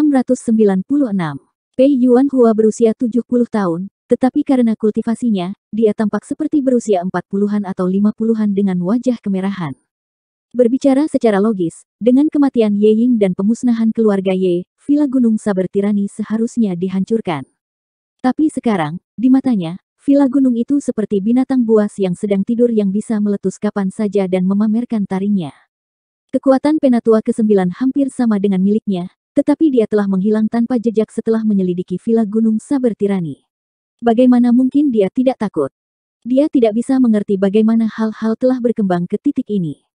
696. Pei Yuan Hua berusia 70 tahun, tetapi karena kultivasinya, dia tampak seperti berusia 40-an atau 50-an dengan wajah kemerahan. Berbicara secara logis, dengan kematian Ye Ying dan pemusnahan keluarga Ye, Villa Gunung Saber Tirani seharusnya dihancurkan. Tapi sekarang, di matanya, Villa gunung itu seperti binatang buas yang sedang tidur yang bisa meletus kapan saja dan memamerkan taringnya. Kekuatan penatua ke-9 hampir sama dengan miliknya, tetapi dia telah menghilang tanpa jejak setelah menyelidiki villa Gunung Saber Tirani. Bagaimana mungkin dia tidak takut? Dia tidak bisa mengerti bagaimana hal-hal telah berkembang ke titik ini.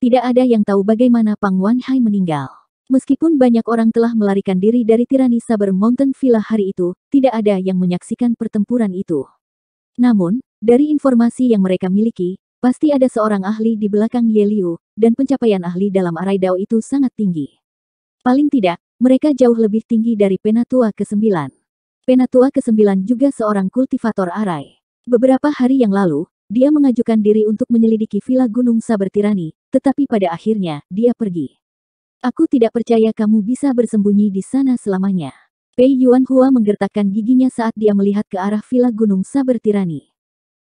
Tidak ada yang tahu bagaimana Pang Wanhai meninggal. Meskipun banyak orang telah melarikan diri dari tirani Saber Mountain Villa hari itu, tidak ada yang menyaksikan pertempuran itu. Namun, dari informasi yang mereka miliki, pasti ada seorang ahli di belakang Ye Liu, dan pencapaian ahli dalam arai dao itu sangat tinggi. Paling tidak, mereka jauh lebih tinggi dari Penatua ke-9. Penatua ke-9 juga seorang kultivator arai. Beberapa hari yang lalu, dia mengajukan diri untuk menyelidiki Villa Gunung Sabertirani, tetapi pada akhirnya, dia pergi. Aku tidak percaya kamu bisa bersembunyi di sana selamanya. Pei Yuan Hua menggertakkan giginya saat dia melihat ke arah Villa Gunung Sabertirani.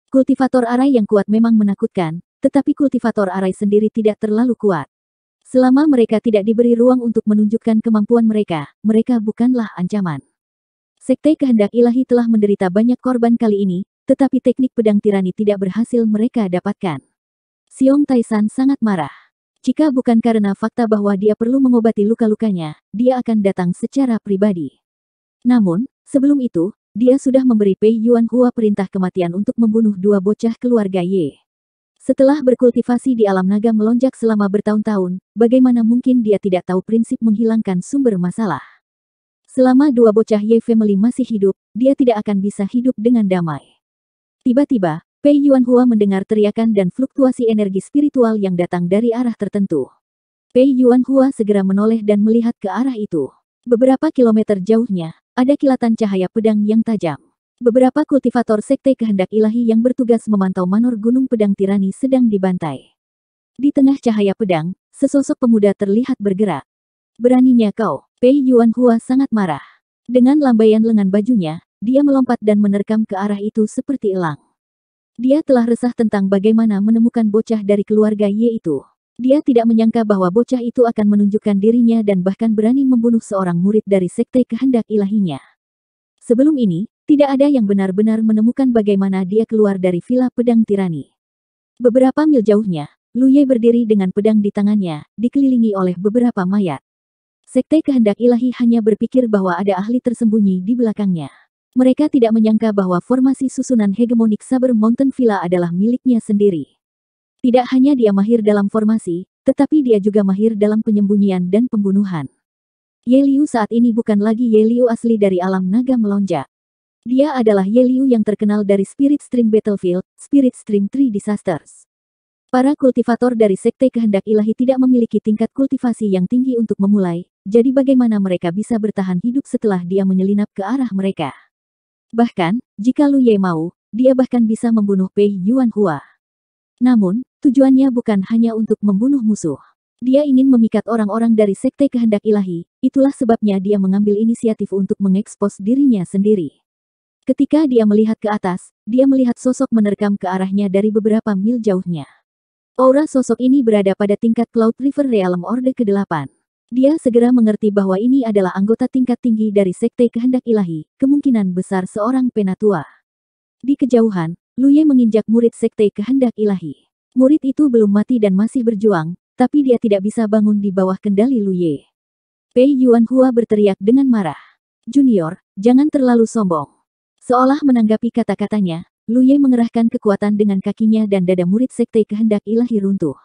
Kultivator arai yang kuat memang menakutkan, tetapi kultivator arai sendiri tidak terlalu kuat. Selama mereka tidak diberi ruang untuk menunjukkan kemampuan mereka, mereka bukanlah ancaman. Sekte kehendak ilahi telah menderita banyak korban kali ini, tetapi teknik pedang tirani tidak berhasil mereka dapatkan. Siong Taisan sangat marah. Jika bukan karena fakta bahwa dia perlu mengobati luka-lukanya, dia akan datang secara pribadi. Namun, sebelum itu, dia sudah memberi Pei Yuan Hua perintah kematian untuk membunuh dua bocah keluarga Ye. Setelah berkultivasi di alam naga melonjak selama bertahun-tahun, bagaimana mungkin dia tidak tahu prinsip menghilangkan sumber masalah? Selama dua bocah Ye Family masih hidup, dia tidak akan bisa hidup dengan damai. Tiba-tiba, Pei Yuan Hua mendengar teriakan dan fluktuasi energi spiritual yang datang dari arah tertentu. Pei Yuan Hua segera menoleh dan melihat ke arah itu. Beberapa kilometer jauhnya, ada kilatan cahaya pedang yang tajam. Beberapa kultivator sekte kehendak ilahi yang bertugas memantau manor gunung pedang tirani sedang dibantai. Di tengah cahaya pedang, sesosok pemuda terlihat bergerak. Beraninya kau, Pei Yuan Hua sangat marah. Dengan lambaian lengan bajunya, dia melompat dan menerkam ke arah itu seperti elang. Dia telah resah tentang bagaimana menemukan bocah dari keluarga Ye itu. Dia tidak menyangka bahwa bocah itu akan menunjukkan dirinya dan bahkan berani membunuh seorang murid dari sekte kehendak ilahinya. Sebelum ini, tidak ada yang benar-benar menemukan bagaimana dia keluar dari villa pedang tirani. Beberapa mil jauhnya, Lu Ye berdiri dengan pedang di tangannya, dikelilingi oleh beberapa mayat. Sekte kehendak ilahi hanya berpikir bahwa ada ahli tersembunyi di belakangnya. Mereka tidak menyangka bahwa formasi susunan hegemonik Saber Mountain Villa adalah miliknya sendiri. Tidak hanya dia mahir dalam formasi, tetapi dia juga mahir dalam penyembunyian dan pembunuhan. Yeliu saat ini bukan lagi Yeliu asli dari alam naga melonjak. Dia adalah Ye Liu yang terkenal dari Spirit Stream Battlefield, Spirit Stream 3 Disasters. Para kultivator dari Sekte Kehendak Ilahi tidak memiliki tingkat kultivasi yang tinggi untuk memulai, jadi bagaimana mereka bisa bertahan hidup setelah dia menyelinap ke arah mereka? Bahkan, jika Lu Ye mau, dia bahkan bisa membunuh Pei Yuan Hua. Namun, tujuannya bukan hanya untuk membunuh musuh. Dia ingin memikat orang-orang dari Sekte Kehendak Ilahi, itulah sebabnya dia mengambil inisiatif untuk mengekspos dirinya sendiri. Ketika dia melihat ke atas, dia melihat sosok menerkam ke arahnya dari beberapa mil jauhnya. Aura sosok ini berada pada tingkat Cloud River Realm Orde ke-8. Dia segera mengerti bahwa ini adalah anggota tingkat tinggi dari Sekte Kehendak Ilahi, kemungkinan besar seorang penatua. Di kejauhan, Luye menginjak murid Sekte Kehendak Ilahi. Murid itu belum mati dan masih berjuang, tapi dia tidak bisa bangun di bawah kendali Luye. Pei Yuan Hua berteriak dengan marah. Junior, jangan terlalu sombong. Seolah menanggapi kata-katanya, Luye mengerahkan kekuatan dengan kakinya dan dada murid sekte kehendak ilahi runtuh.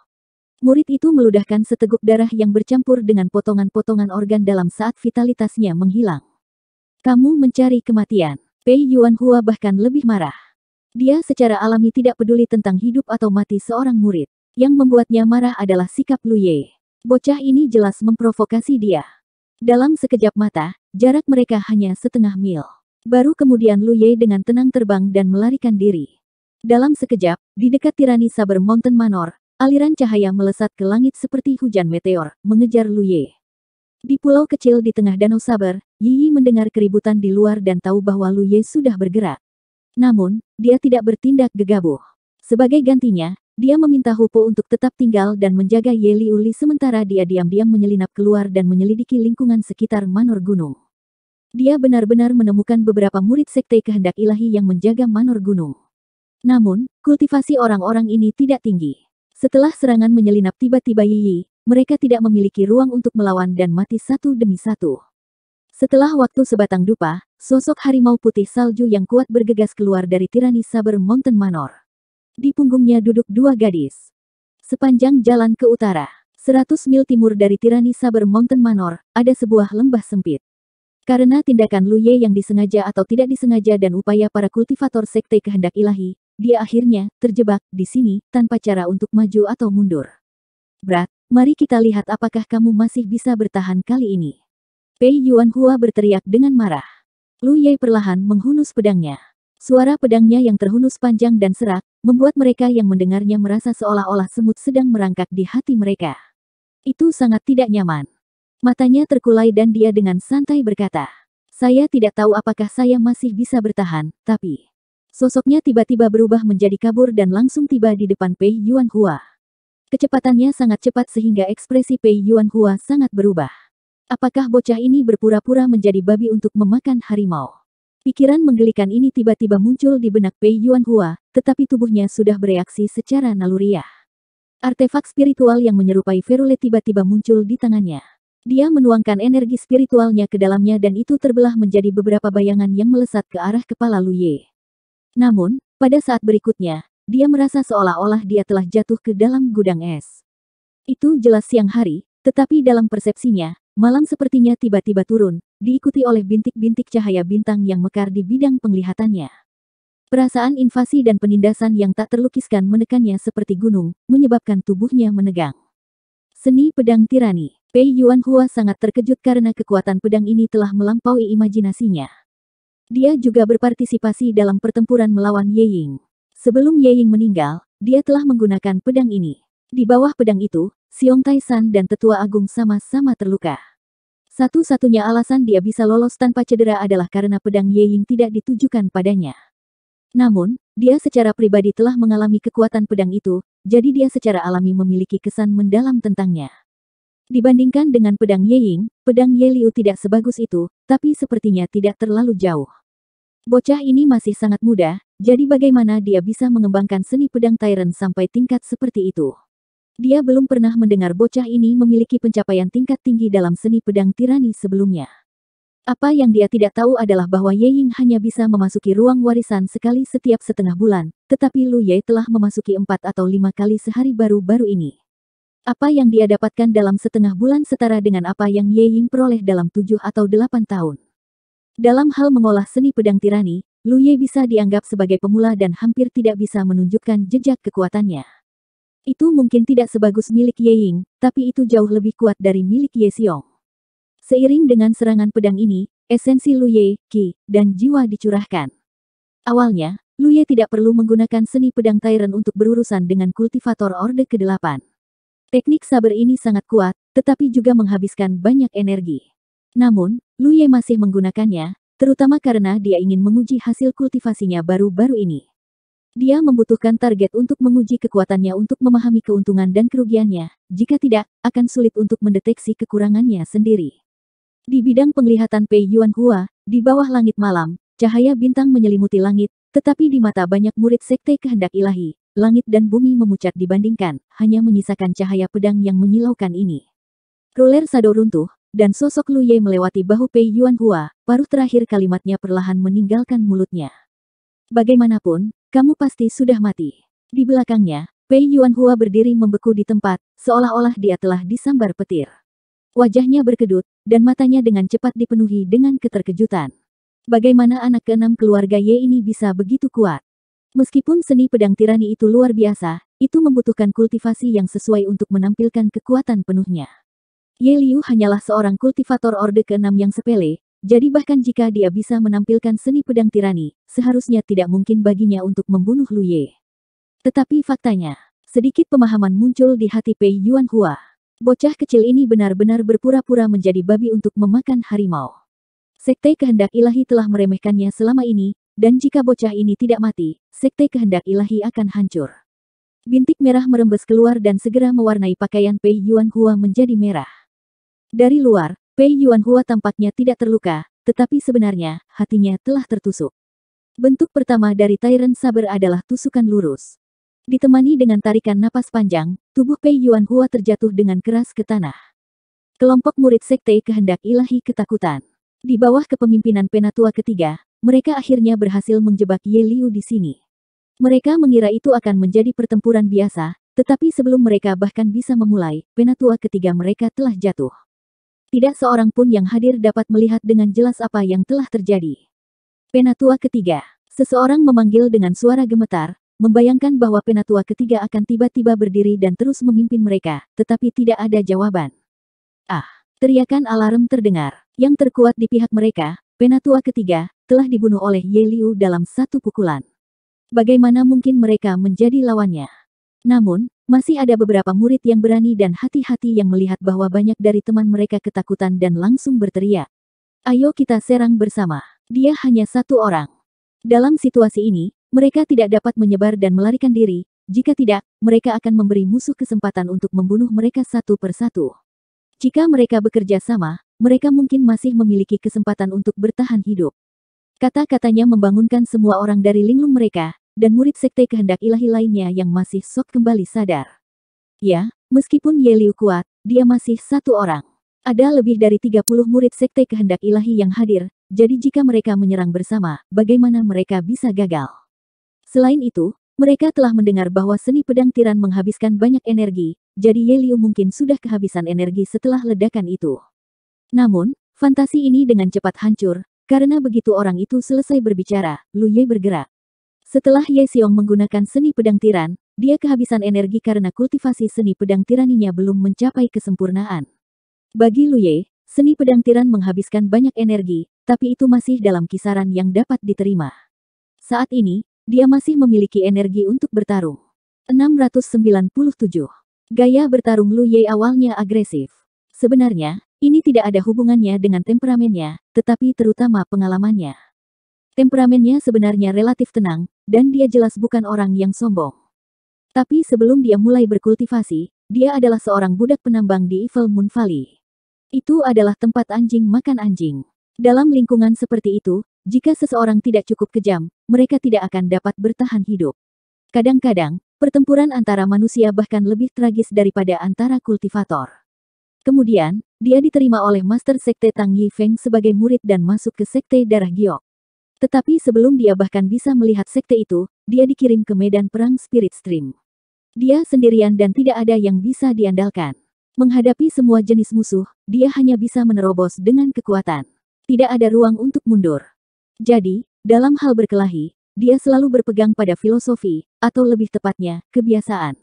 Murid itu meludahkan seteguk darah yang bercampur dengan potongan-potongan organ dalam saat vitalitasnya menghilang. Kamu mencari kematian. Pei Yuan Hua bahkan lebih marah. Dia secara alami tidak peduli tentang hidup atau mati seorang murid. Yang membuatnya marah adalah sikap Luye. Bocah ini jelas memprovokasi dia. Dalam sekejap mata, jarak mereka hanya setengah mil. Baru kemudian Lu Ye dengan tenang terbang dan melarikan diri. Dalam sekejap, di dekat tirani Saber Mountain Manor, aliran cahaya melesat ke langit seperti hujan meteor, mengejar Lu Ye. Di pulau kecil di tengah Danau Saber, Yi Yi mendengar keributan di luar dan tahu bahwa Lu Ye sudah bergerak. Namun, dia tidak bertindak gegabah. Sebagai gantinya, dia meminta Hupo untuk tetap tinggal dan menjaga Ye Uli sementara dia diam-diam menyelinap keluar dan menyelidiki lingkungan sekitar Manor Gunung. Dia benar-benar menemukan beberapa murid sekte kehendak ilahi yang menjaga manor gunung. Namun, kultivasi orang-orang ini tidak tinggi. Setelah serangan menyelinap tiba-tiba Yiyi, mereka tidak memiliki ruang untuk melawan dan mati satu demi satu. Setelah waktu sebatang dupa, sosok harimau putih salju yang kuat bergegas keluar dari tirani Saber Mountain Manor. Di punggungnya duduk dua gadis. Sepanjang jalan ke utara, 100 mil timur dari tirani Saber Mountain Manor, ada sebuah lembah sempit. Karena tindakan Lu Ye yang disengaja atau tidak disengaja dan upaya para kultivator sekte kehendak ilahi, dia akhirnya terjebak di sini tanpa cara untuk maju atau mundur. Brat, mari kita lihat apakah kamu masih bisa bertahan kali ini. Pei Yuan Hua berteriak dengan marah. Lu Ye perlahan menghunus pedangnya. Suara pedangnya yang terhunus panjang dan serak, membuat mereka yang mendengarnya merasa seolah-olah semut sedang merangkak di hati mereka. Itu sangat tidak nyaman. Matanya terkulai dan dia dengan santai berkata, Saya tidak tahu apakah saya masih bisa bertahan, tapi... Sosoknya tiba-tiba berubah menjadi kabur dan langsung tiba di depan Pei Yuan Hua. Kecepatannya sangat cepat sehingga ekspresi Pei Yuan Hua sangat berubah. Apakah bocah ini berpura-pura menjadi babi untuk memakan harimau? Pikiran menggelikan ini tiba-tiba muncul di benak Pei Yuan Hua, tetapi tubuhnya sudah bereaksi secara naluriah. Artefak spiritual yang menyerupai Verule tiba-tiba muncul di tangannya. Dia menuangkan energi spiritualnya ke dalamnya dan itu terbelah menjadi beberapa bayangan yang melesat ke arah kepala Luye. Namun, pada saat berikutnya, dia merasa seolah-olah dia telah jatuh ke dalam gudang es. Itu jelas siang hari, tetapi dalam persepsinya, malam sepertinya tiba-tiba turun, diikuti oleh bintik-bintik cahaya bintang yang mekar di bidang penglihatannya. Perasaan invasi dan penindasan yang tak terlukiskan menekannya seperti gunung, menyebabkan tubuhnya menegang. Seni Pedang Tirani Pei Yuan Hua sangat terkejut karena kekuatan pedang ini telah melampaui imajinasinya. Dia juga berpartisipasi dalam pertempuran melawan Ye Ying. Sebelum Ye Ying meninggal, dia telah menggunakan pedang ini. Di bawah pedang itu, Xiong Tai San dan Tetua Agung sama-sama terluka. Satu-satunya alasan dia bisa lolos tanpa cedera adalah karena pedang Ye Ying tidak ditujukan padanya. Namun, dia secara pribadi telah mengalami kekuatan pedang itu, jadi dia secara alami memiliki kesan mendalam tentangnya. Dibandingkan dengan pedang Ye Ying, pedang Ye Liu tidak sebagus itu, tapi sepertinya tidak terlalu jauh. Bocah ini masih sangat muda, jadi bagaimana dia bisa mengembangkan seni pedang Tyrant sampai tingkat seperti itu? Dia belum pernah mendengar bocah ini memiliki pencapaian tingkat tinggi dalam seni pedang tirani sebelumnya. Apa yang dia tidak tahu adalah bahwa Ye Ying hanya bisa memasuki ruang warisan sekali setiap setengah bulan, tetapi Lu Ye telah memasuki empat atau lima kali sehari baru-baru ini. Apa yang dia dapatkan dalam setengah bulan setara dengan apa yang Ye Ying peroleh dalam tujuh atau delapan tahun. Dalam hal mengolah seni pedang tirani, Lu Ye bisa dianggap sebagai pemula dan hampir tidak bisa menunjukkan jejak kekuatannya. Itu mungkin tidak sebagus milik Ye Ying, tapi itu jauh lebih kuat dari milik Ye Xiong. Seiring dengan serangan pedang ini, esensi Lu Ye, Qi, dan jiwa dicurahkan. Awalnya, Lu Ye tidak perlu menggunakan seni pedang Tyrant untuk berurusan dengan kultivator Orde ke-8. Teknik sabar ini sangat kuat, tetapi juga menghabiskan banyak energi. Namun, Luye masih menggunakannya, terutama karena dia ingin menguji hasil kultivasinya baru-baru ini. Dia membutuhkan target untuk menguji kekuatannya untuk memahami keuntungan dan kerugiannya, jika tidak, akan sulit untuk mendeteksi kekurangannya sendiri. Di bidang penglihatan Pei Yuan Hua, di bawah langit malam, cahaya bintang menyelimuti langit, tetapi di mata banyak murid sekte kehendak ilahi, langit dan bumi memucat dibandingkan, hanya menyisakan cahaya pedang yang menyilaukan ini. Ruler Sado runtuh, dan sosok Lu Ye melewati bahu Pei Yuan Hua, paruh terakhir kalimatnya perlahan meninggalkan mulutnya. Bagaimanapun, kamu pasti sudah mati. Di belakangnya, Pei Yuan Hua berdiri membeku di tempat, seolah-olah dia telah disambar petir. Wajahnya berkedut, dan matanya dengan cepat dipenuhi dengan keterkejutan. Bagaimana anak keenam keluarga Ye ini bisa begitu kuat? Meskipun seni pedang tirani itu luar biasa, itu membutuhkan kultivasi yang sesuai untuk menampilkan kekuatan penuhnya. Ye Liu hanyalah seorang kultivator orde ke-6 yang sepele, jadi bahkan jika dia bisa menampilkan seni pedang tirani, seharusnya tidak mungkin baginya untuk membunuh Lu Ye. Tetapi faktanya, sedikit pemahaman muncul di hati Pei Yuan Hua. Bocah kecil ini benar-benar berpura-pura menjadi babi untuk memakan harimau. Sekte kehendak ilahi telah meremehkannya selama ini, dan jika bocah ini tidak mati, sekte kehendak ilahi akan hancur. Bintik merah merembes keluar dan segera mewarnai pakaian Pei Yuan Hua menjadi merah. Dari luar, Pei Yuan Hua tampaknya tidak terluka, tetapi sebenarnya, hatinya telah tertusuk. Bentuk pertama dari Tyrant Saber adalah tusukan lurus. Ditemani dengan tarikan napas panjang, tubuh Pei Yuan Hua terjatuh dengan keras ke tanah. Kelompok murid sekte kehendak ilahi ketakutan. Di bawah kepemimpinan penatua ketiga, mereka akhirnya berhasil menjebak Ye Liu di sini. Mereka mengira itu akan menjadi pertempuran biasa, tetapi sebelum mereka bahkan bisa memulai, penatua ketiga mereka telah jatuh. Tidak seorang pun yang hadir dapat melihat dengan jelas apa yang telah terjadi. Penatua ketiga, seseorang memanggil dengan suara gemetar, membayangkan bahwa penatua ketiga akan tiba-tiba berdiri dan terus memimpin mereka, tetapi tidak ada jawaban. Ah, teriakan alarm terdengar, yang terkuat di pihak mereka, Penatua ketiga telah dibunuh oleh Ye Liu dalam satu pukulan. Bagaimana mungkin mereka menjadi lawannya? Namun, masih ada beberapa murid yang berani dan hati-hati yang melihat bahwa banyak dari teman mereka ketakutan dan langsung berteriak. Ayo kita serang bersama. Dia hanya satu orang. Dalam situasi ini, mereka tidak dapat menyebar dan melarikan diri. Jika tidak, mereka akan memberi musuh kesempatan untuk membunuh mereka satu persatu. Jika mereka bekerja sama, mereka mungkin masih memiliki kesempatan untuk bertahan hidup. Kata-katanya membangunkan semua orang dari linglung mereka, dan murid sekte kehendak ilahi lainnya yang masih sok kembali sadar. Ya, meskipun Yeliu kuat, dia masih satu orang. Ada lebih dari 30 murid sekte kehendak ilahi yang hadir, jadi jika mereka menyerang bersama, bagaimana mereka bisa gagal? Selain itu, mereka telah mendengar bahwa seni pedang tiran menghabiskan banyak energi, jadi Yeliu mungkin sudah kehabisan energi setelah ledakan itu. Namun, fantasi ini dengan cepat hancur, karena begitu orang itu selesai berbicara, Lu Ye bergerak. Setelah Ye Xiong menggunakan seni pedang tiran, dia kehabisan energi karena kultivasi seni pedang tiraninya belum mencapai kesempurnaan. Bagi Lu Ye, seni pedang tiran menghabiskan banyak energi, tapi itu masih dalam kisaran yang dapat diterima. Saat ini, dia masih memiliki energi untuk bertarung. 697. Gaya bertarung Lu Ye awalnya agresif. Sebenarnya, ini tidak ada hubungannya dengan temperamennya, tetapi terutama pengalamannya. Temperamennya sebenarnya relatif tenang, dan dia jelas bukan orang yang sombong. Tapi sebelum dia mulai berkultivasi, dia adalah seorang budak penambang di Evil Moon Valley. Itu adalah tempat anjing makan anjing. Dalam lingkungan seperti itu, jika seseorang tidak cukup kejam, mereka tidak akan dapat bertahan hidup. Kadang-kadang, pertempuran antara manusia bahkan lebih tragis daripada antara kultivator. Kemudian, dia diterima oleh Master Sekte Tang Yi Feng sebagai murid dan masuk ke Sekte Darah Giok. Tetapi sebelum dia bahkan bisa melihat sekte itu, dia dikirim ke medan perang Spirit Stream. Dia sendirian dan tidak ada yang bisa diandalkan. Menghadapi semua jenis musuh, dia hanya bisa menerobos dengan kekuatan. Tidak ada ruang untuk mundur. Jadi, dalam hal berkelahi, dia selalu berpegang pada filosofi, atau lebih tepatnya, kebiasaan.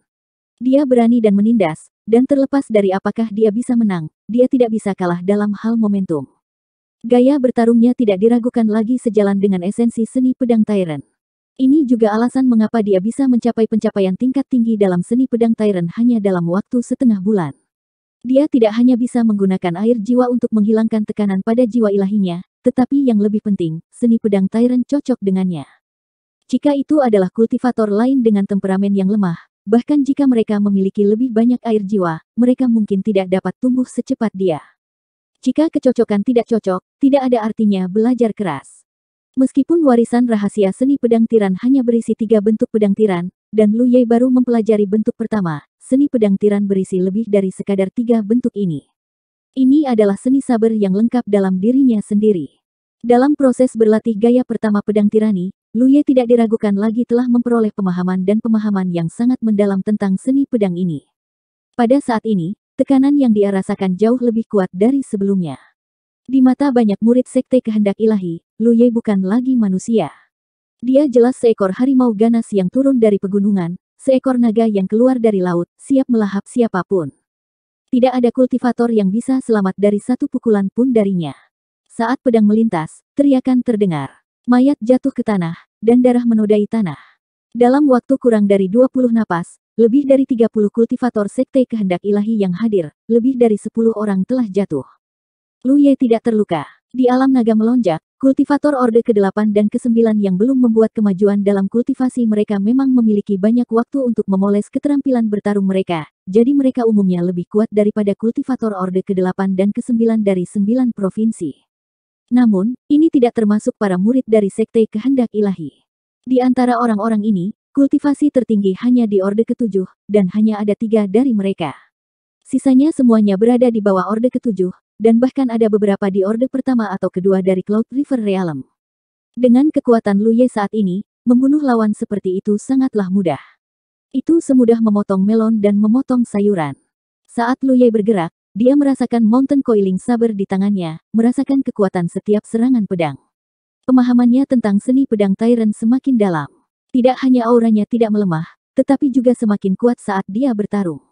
Dia berani dan menindas, dan terlepas dari apakah dia bisa menang, dia tidak bisa kalah dalam hal momentum. Gaya bertarungnya tidak diragukan lagi sejalan dengan esensi seni pedang Tyrant. Ini juga alasan mengapa dia bisa mencapai pencapaian tingkat tinggi dalam seni pedang Tyrant hanya dalam waktu setengah bulan. Dia tidak hanya bisa menggunakan air jiwa untuk menghilangkan tekanan pada jiwa ilahinya, tetapi yang lebih penting, seni pedang Tyrant cocok dengannya. Jika itu adalah kultivator lain dengan temperamen yang lemah, Bahkan jika mereka memiliki lebih banyak air jiwa, mereka mungkin tidak dapat tumbuh secepat dia. Jika kecocokan tidak cocok, tidak ada artinya belajar keras. Meskipun warisan rahasia seni pedang tiran hanya berisi tiga bentuk pedang tiran, dan Lu Ye baru mempelajari bentuk pertama, seni pedang tiran berisi lebih dari sekadar tiga bentuk ini. Ini adalah seni saber yang lengkap dalam dirinya sendiri. Dalam proses berlatih gaya pertama pedang tirani, Luye ya tidak diragukan lagi telah memperoleh pemahaman dan pemahaman yang sangat mendalam tentang seni pedang ini. Pada saat ini, tekanan yang dia rasakan jauh lebih kuat dari sebelumnya. Di mata banyak murid sekte kehendak ilahi, Luye ya bukan lagi manusia. Dia jelas seekor harimau ganas yang turun dari pegunungan, seekor naga yang keluar dari laut, siap melahap siapapun. Tidak ada kultivator yang bisa selamat dari satu pukulan pun darinya. Saat pedang melintas, teriakan terdengar. Mayat jatuh ke tanah, dan darah menodai tanah. Dalam waktu kurang dari 20 napas, lebih dari 30 kultivator sekte kehendak ilahi yang hadir, lebih dari 10 orang telah jatuh. Lu Ye tidak terluka. Di alam naga melonjak, kultivator orde ke-8 dan ke-9 yang belum membuat kemajuan dalam kultivasi mereka memang memiliki banyak waktu untuk memoles keterampilan bertarung mereka, jadi mereka umumnya lebih kuat daripada kultivator orde ke-8 dan ke-9 dari 9 provinsi. Namun, ini tidak termasuk para murid dari sekte kehendak ilahi. Di antara orang-orang ini, kultivasi tertinggi hanya di Orde Ketujuh, dan hanya ada tiga dari mereka. Sisanya semuanya berada di bawah Orde Ketujuh, dan bahkan ada beberapa di Orde Pertama atau Kedua dari Cloud River Realm. Dengan kekuatan Luye saat ini, membunuh lawan seperti itu sangatlah mudah. Itu semudah memotong melon dan memotong sayuran. Saat Luye bergerak, dia merasakan mountain coiling saber di tangannya, merasakan kekuatan setiap serangan pedang. Pemahamannya tentang seni pedang Tyrant semakin dalam. Tidak hanya auranya tidak melemah, tetapi juga semakin kuat saat dia bertarung.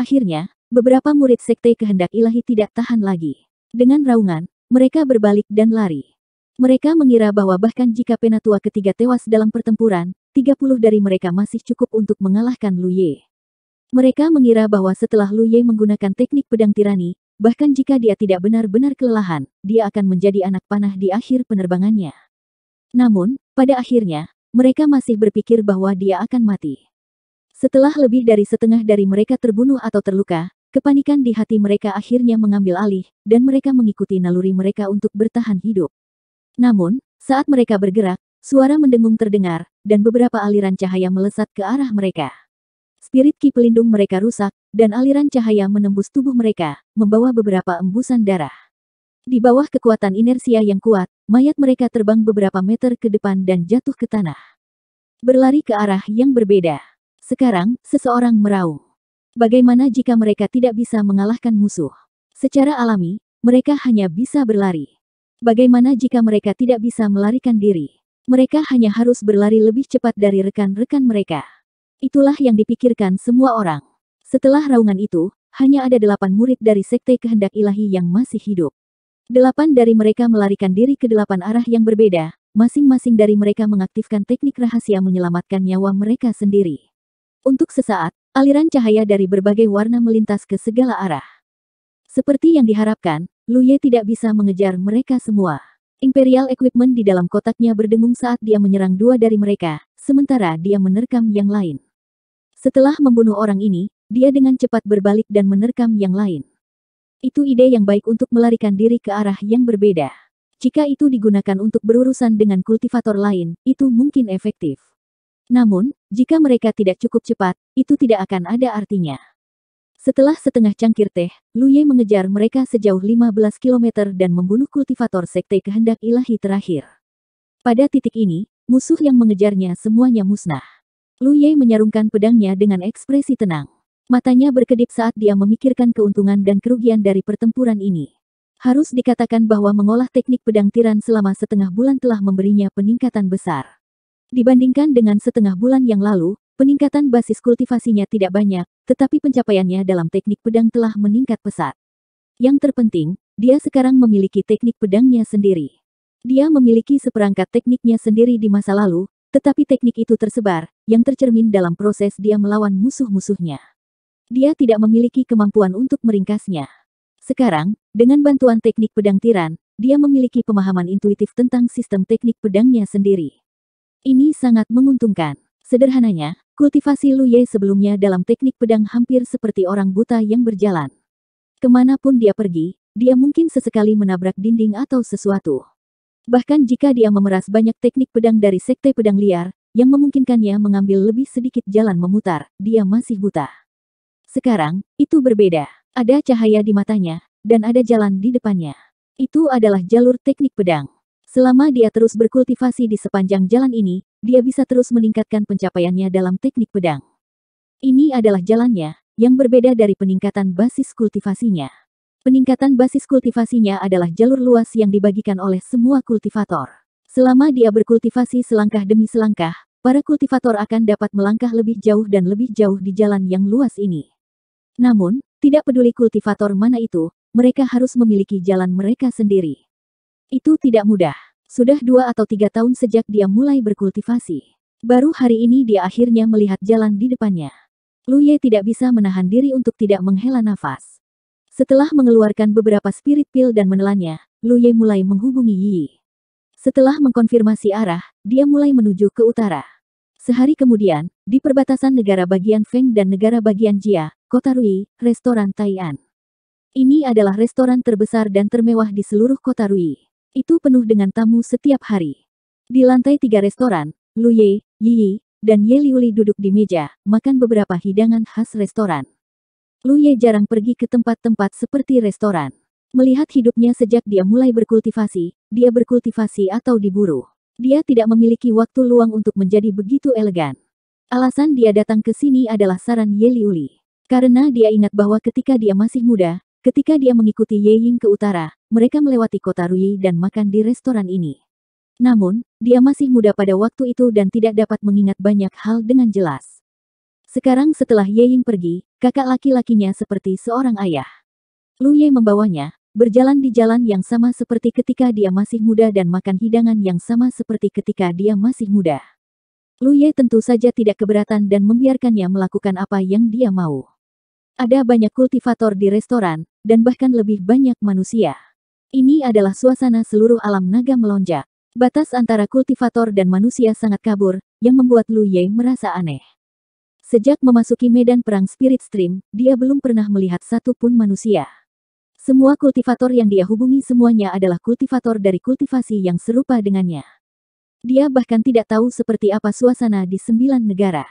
Akhirnya, beberapa murid sekte kehendak ilahi tidak tahan lagi. Dengan raungan, mereka berbalik dan lari. Mereka mengira bahwa bahkan jika penatua ketiga tewas dalam pertempuran, 30 dari mereka masih cukup untuk mengalahkan Lu Ye. Mereka mengira bahwa setelah Lu Ye menggunakan teknik pedang tirani, bahkan jika dia tidak benar-benar kelelahan, dia akan menjadi anak panah di akhir penerbangannya. Namun, pada akhirnya, mereka masih berpikir bahwa dia akan mati. Setelah lebih dari setengah dari mereka terbunuh atau terluka, kepanikan di hati mereka akhirnya mengambil alih, dan mereka mengikuti naluri mereka untuk bertahan hidup. Namun, saat mereka bergerak, suara mendengung terdengar, dan beberapa aliran cahaya melesat ke arah mereka. Spirit ki pelindung mereka rusak, dan aliran cahaya menembus tubuh mereka, membawa beberapa embusan darah. Di bawah kekuatan inersia yang kuat, mayat mereka terbang beberapa meter ke depan dan jatuh ke tanah. Berlari ke arah yang berbeda. Sekarang, seseorang meraung. Bagaimana jika mereka tidak bisa mengalahkan musuh? Secara alami, mereka hanya bisa berlari. Bagaimana jika mereka tidak bisa melarikan diri? Mereka hanya harus berlari lebih cepat dari rekan-rekan mereka. Itulah yang dipikirkan semua orang. Setelah raungan itu, hanya ada delapan murid dari Sekte Kehendak Ilahi yang masih hidup. Delapan dari mereka melarikan diri ke delapan arah yang berbeda, masing-masing dari mereka mengaktifkan teknik rahasia menyelamatkan nyawa mereka sendiri. Untuk sesaat, aliran cahaya dari berbagai warna melintas ke segala arah. Seperti yang diharapkan, Lu Ye tidak bisa mengejar mereka semua. Imperial equipment di dalam kotaknya berdengung saat dia menyerang dua dari mereka, sementara dia menerkam yang lain. Setelah membunuh orang ini, dia dengan cepat berbalik dan menerkam yang lain. Itu ide yang baik untuk melarikan diri ke arah yang berbeda. Jika itu digunakan untuk berurusan dengan kultivator lain, itu mungkin efektif. Namun, jika mereka tidak cukup cepat, itu tidak akan ada artinya. Setelah setengah cangkir teh, Lu Ye mengejar mereka sejauh 15 km dan membunuh kultivator sekte kehendak ilahi terakhir. Pada titik ini, musuh yang mengejarnya semuanya musnah. Lu Ye menyarungkan pedangnya dengan ekspresi tenang. Matanya berkedip saat dia memikirkan keuntungan dan kerugian dari pertempuran ini. Harus dikatakan bahwa mengolah teknik pedang tiran selama setengah bulan telah memberinya peningkatan besar. Dibandingkan dengan setengah bulan yang lalu, peningkatan basis kultivasinya tidak banyak, tetapi pencapaiannya dalam teknik pedang telah meningkat pesat. Yang terpenting, dia sekarang memiliki teknik pedangnya sendiri. Dia memiliki seperangkat tekniknya sendiri di masa lalu, tetapi teknik itu tersebar, yang tercermin dalam proses dia melawan musuh-musuhnya. Dia tidak memiliki kemampuan untuk meringkasnya. Sekarang, dengan bantuan teknik pedang tiran, dia memiliki pemahaman intuitif tentang sistem teknik pedangnya sendiri. Ini sangat menguntungkan. Sederhananya, kultivasi Lu Ye sebelumnya dalam teknik pedang hampir seperti orang buta yang berjalan. Kemanapun dia pergi, dia mungkin sesekali menabrak dinding atau sesuatu. Bahkan jika dia memeras banyak teknik pedang dari sekte pedang liar, yang memungkinkannya mengambil lebih sedikit jalan memutar, dia masih buta. Sekarang, itu berbeda. Ada cahaya di matanya, dan ada jalan di depannya. Itu adalah jalur teknik pedang. Selama dia terus berkultivasi di sepanjang jalan ini, dia bisa terus meningkatkan pencapaiannya dalam teknik pedang. Ini adalah jalannya, yang berbeda dari peningkatan basis kultivasinya. Peningkatan basis kultivasinya adalah jalur luas yang dibagikan oleh semua kultivator. Selama dia berkultivasi selangkah demi selangkah, para kultivator akan dapat melangkah lebih jauh dan lebih jauh di jalan yang luas ini. Namun, tidak peduli kultivator mana itu, mereka harus memiliki jalan mereka sendiri. Itu tidak mudah. Sudah dua atau tiga tahun sejak dia mulai berkultivasi. Baru hari ini dia akhirnya melihat jalan di depannya. lu ye tidak bisa menahan diri untuk tidak menghela nafas. Setelah mengeluarkan beberapa spirit pill dan menelannya, lu ye mulai menghubungi Yi. Setelah mengkonfirmasi arah, dia mulai menuju ke utara. Sehari kemudian, di perbatasan negara bagian Feng dan negara bagian Jia, kota Rui, restoran Tai'an. Ini adalah restoran terbesar dan termewah di seluruh kota Rui. Itu penuh dengan tamu setiap hari. Di lantai tiga restoran, Lu Ye, Yi, Yi, dan Ye Liuli duduk di meja, makan beberapa hidangan khas restoran. Lu Ye jarang pergi ke tempat-tempat seperti restoran. Melihat hidupnya sejak dia mulai berkultivasi, dia berkultivasi atau diburu. Dia tidak memiliki waktu luang untuk menjadi begitu elegan. Alasan dia datang ke sini adalah saran Ye Liuli. Karena dia ingat bahwa ketika dia masih muda, ketika dia mengikuti Ye Ying ke utara, mereka melewati kota Rui dan makan di restoran ini. Namun, dia masih muda pada waktu itu dan tidak dapat mengingat banyak hal dengan jelas. Sekarang setelah Ye Ying pergi, kakak laki-lakinya seperti seorang ayah. Lu Ye membawanya, Berjalan di jalan yang sama seperti ketika dia masih muda dan makan hidangan yang sama seperti ketika dia masih muda. Lu Ye tentu saja tidak keberatan dan membiarkannya melakukan apa yang dia mau. Ada banyak kultivator di restoran, dan bahkan lebih banyak manusia. Ini adalah suasana seluruh alam naga melonjak. Batas antara kultivator dan manusia sangat kabur, yang membuat Lu Ye merasa aneh. Sejak memasuki medan perang Spirit Stream, dia belum pernah melihat satu pun manusia. Semua kultivator yang dia hubungi semuanya adalah kultivator dari kultivasi yang serupa dengannya. Dia bahkan tidak tahu seperti apa suasana di sembilan negara.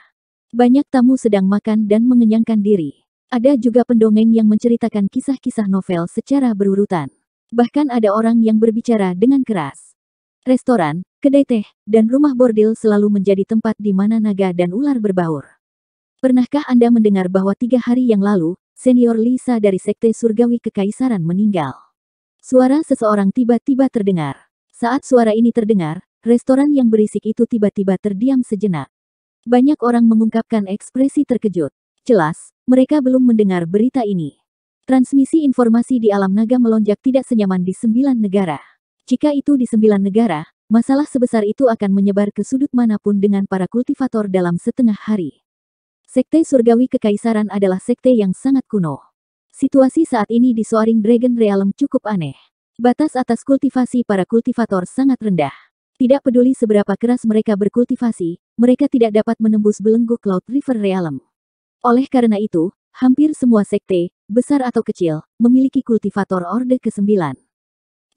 Banyak tamu sedang makan dan mengenyangkan diri. Ada juga pendongeng yang menceritakan kisah-kisah novel secara berurutan. Bahkan ada orang yang berbicara dengan keras. Restoran, kedai teh, dan rumah bordil selalu menjadi tempat di mana naga dan ular berbaur. Pernahkah Anda mendengar bahwa tiga hari yang lalu, senior Lisa dari Sekte Surgawi Kekaisaran meninggal. Suara seseorang tiba-tiba terdengar. Saat suara ini terdengar, restoran yang berisik itu tiba-tiba terdiam sejenak. Banyak orang mengungkapkan ekspresi terkejut. Jelas, mereka belum mendengar berita ini. Transmisi informasi di alam naga melonjak tidak senyaman di sembilan negara. Jika itu di sembilan negara, masalah sebesar itu akan menyebar ke sudut manapun dengan para kultivator dalam setengah hari. Sekte Surgawi Kekaisaran adalah sekte yang sangat kuno. Situasi saat ini di Soaring Dragon Realm cukup aneh. Batas atas kultivasi para kultivator sangat rendah. Tidak peduli seberapa keras mereka berkultivasi, mereka tidak dapat menembus belenggu Cloud River Realm. Oleh karena itu, hampir semua sekte, besar atau kecil, memiliki kultivator Orde ke-9.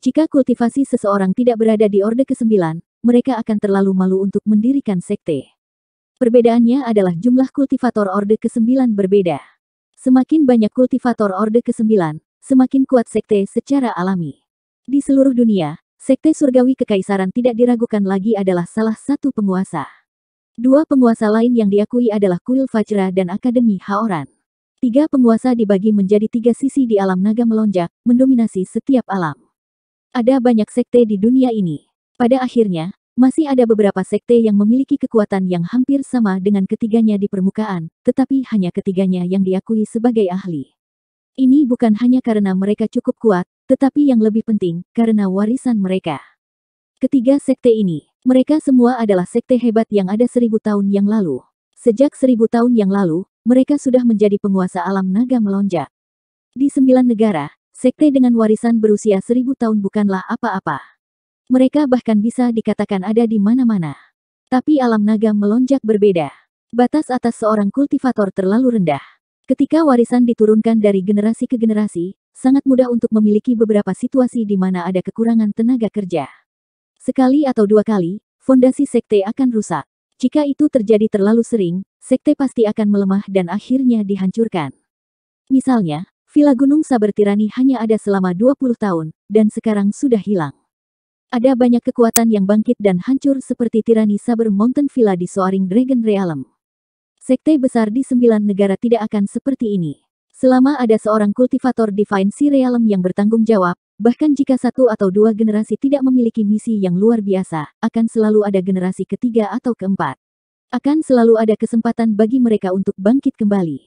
Jika kultivasi seseorang tidak berada di Orde ke-9, mereka akan terlalu malu untuk mendirikan sekte. Perbedaannya adalah jumlah kultivator Orde ke-9 berbeda. Semakin banyak kultivator Orde ke-9, semakin kuat sekte secara alami. Di seluruh dunia, sekte surgawi kekaisaran tidak diragukan lagi adalah salah satu penguasa. Dua penguasa lain yang diakui adalah Kuil Fajra dan Akademi Haoran. Tiga penguasa dibagi menjadi tiga sisi di alam naga melonjak, mendominasi setiap alam. Ada banyak sekte di dunia ini. Pada akhirnya, masih ada beberapa sekte yang memiliki kekuatan yang hampir sama dengan ketiganya di permukaan, tetapi hanya ketiganya yang diakui sebagai ahli. Ini bukan hanya karena mereka cukup kuat, tetapi yang lebih penting, karena warisan mereka. Ketiga sekte ini, mereka semua adalah sekte hebat yang ada seribu tahun yang lalu. Sejak seribu tahun yang lalu, mereka sudah menjadi penguasa alam naga melonjak. Di sembilan negara, sekte dengan warisan berusia seribu tahun bukanlah apa-apa. Mereka bahkan bisa dikatakan ada di mana-mana. Tapi alam naga melonjak berbeda. Batas atas seorang kultivator terlalu rendah. Ketika warisan diturunkan dari generasi ke generasi, sangat mudah untuk memiliki beberapa situasi di mana ada kekurangan tenaga kerja. Sekali atau dua kali, fondasi sekte akan rusak. Jika itu terjadi terlalu sering, sekte pasti akan melemah dan akhirnya dihancurkan. Misalnya, Villa Gunung Saber Tirani hanya ada selama 20 tahun, dan sekarang sudah hilang. Ada banyak kekuatan yang bangkit dan hancur seperti tirani Saber Mountain Villa di Soaring Dragon Realm. Sekte besar di sembilan negara tidak akan seperti ini. Selama ada seorang kultivator Divine Sea Realm yang bertanggung jawab, bahkan jika satu atau dua generasi tidak memiliki misi yang luar biasa, akan selalu ada generasi ketiga atau keempat. Akan selalu ada kesempatan bagi mereka untuk bangkit kembali.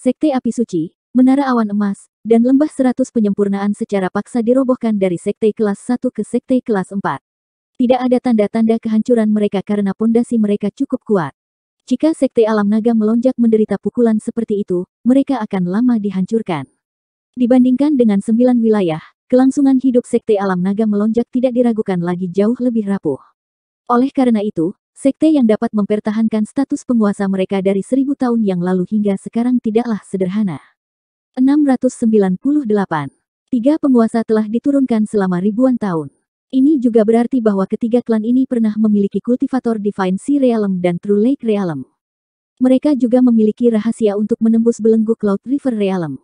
Sekte Api Suci, Menara Awan Emas, dan lembah seratus penyempurnaan secara paksa dirobohkan dari sekte kelas 1 ke sekte kelas 4. Tidak ada tanda-tanda kehancuran mereka karena pondasi mereka cukup kuat. Jika sekte alam naga melonjak menderita pukulan seperti itu, mereka akan lama dihancurkan. Dibandingkan dengan sembilan wilayah, kelangsungan hidup sekte alam naga melonjak tidak diragukan lagi jauh lebih rapuh. Oleh karena itu, sekte yang dapat mempertahankan status penguasa mereka dari seribu tahun yang lalu hingga sekarang tidaklah sederhana. 698. Tiga penguasa telah diturunkan selama ribuan tahun. Ini juga berarti bahwa ketiga klan ini pernah memiliki kultivator Divine Sea Realm dan True Lake Realm. Mereka juga memiliki rahasia untuk menembus belenggu Cloud River Realm.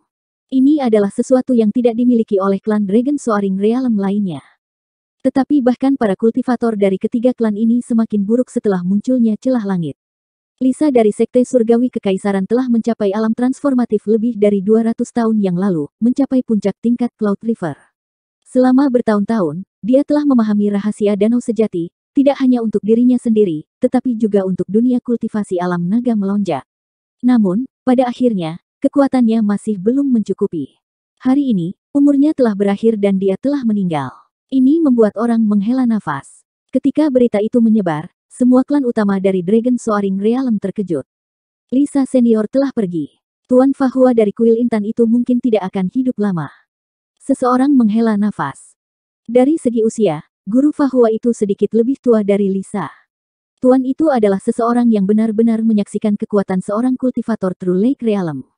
Ini adalah sesuatu yang tidak dimiliki oleh klan Dragon Soaring Realm lainnya. Tetapi bahkan para kultivator dari ketiga klan ini semakin buruk setelah munculnya celah langit. Lisa dari Sekte Surgawi Kekaisaran telah mencapai alam transformatif lebih dari 200 tahun yang lalu, mencapai puncak tingkat Cloud River. Selama bertahun-tahun, dia telah memahami rahasia danau sejati, tidak hanya untuk dirinya sendiri, tetapi juga untuk dunia kultivasi alam naga melonjak. Namun, pada akhirnya, kekuatannya masih belum mencukupi. Hari ini, umurnya telah berakhir dan dia telah meninggal. Ini membuat orang menghela nafas. Ketika berita itu menyebar, semua klan utama dari Dragon Soaring Realm terkejut. Lisa senior telah pergi. Tuan Fahua dari kuil intan itu mungkin tidak akan hidup lama. Seseorang menghela nafas. Dari segi usia, guru Fahua itu sedikit lebih tua dari Lisa. Tuan itu adalah seseorang yang benar-benar menyaksikan kekuatan seorang kultivator True Lake Realm.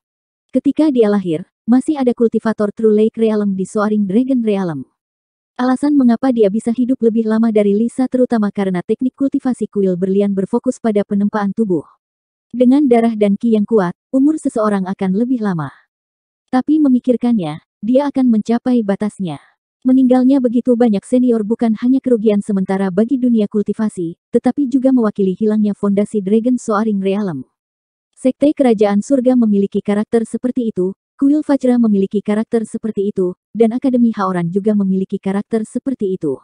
Ketika dia lahir, masih ada kultivator True Lake Realm di Soaring Dragon Realm. Alasan mengapa dia bisa hidup lebih lama dari Lisa terutama karena teknik kultivasi kuil berlian berfokus pada penempaan tubuh. Dengan darah dan ki yang kuat, umur seseorang akan lebih lama. Tapi memikirkannya, dia akan mencapai batasnya. Meninggalnya begitu banyak senior bukan hanya kerugian sementara bagi dunia kultivasi, tetapi juga mewakili hilangnya fondasi Dragon Soaring Realm. Sekte Kerajaan Surga memiliki karakter seperti itu, Kuil Fajra memiliki karakter seperti itu, dan Akademi Haoran juga memiliki karakter seperti itu.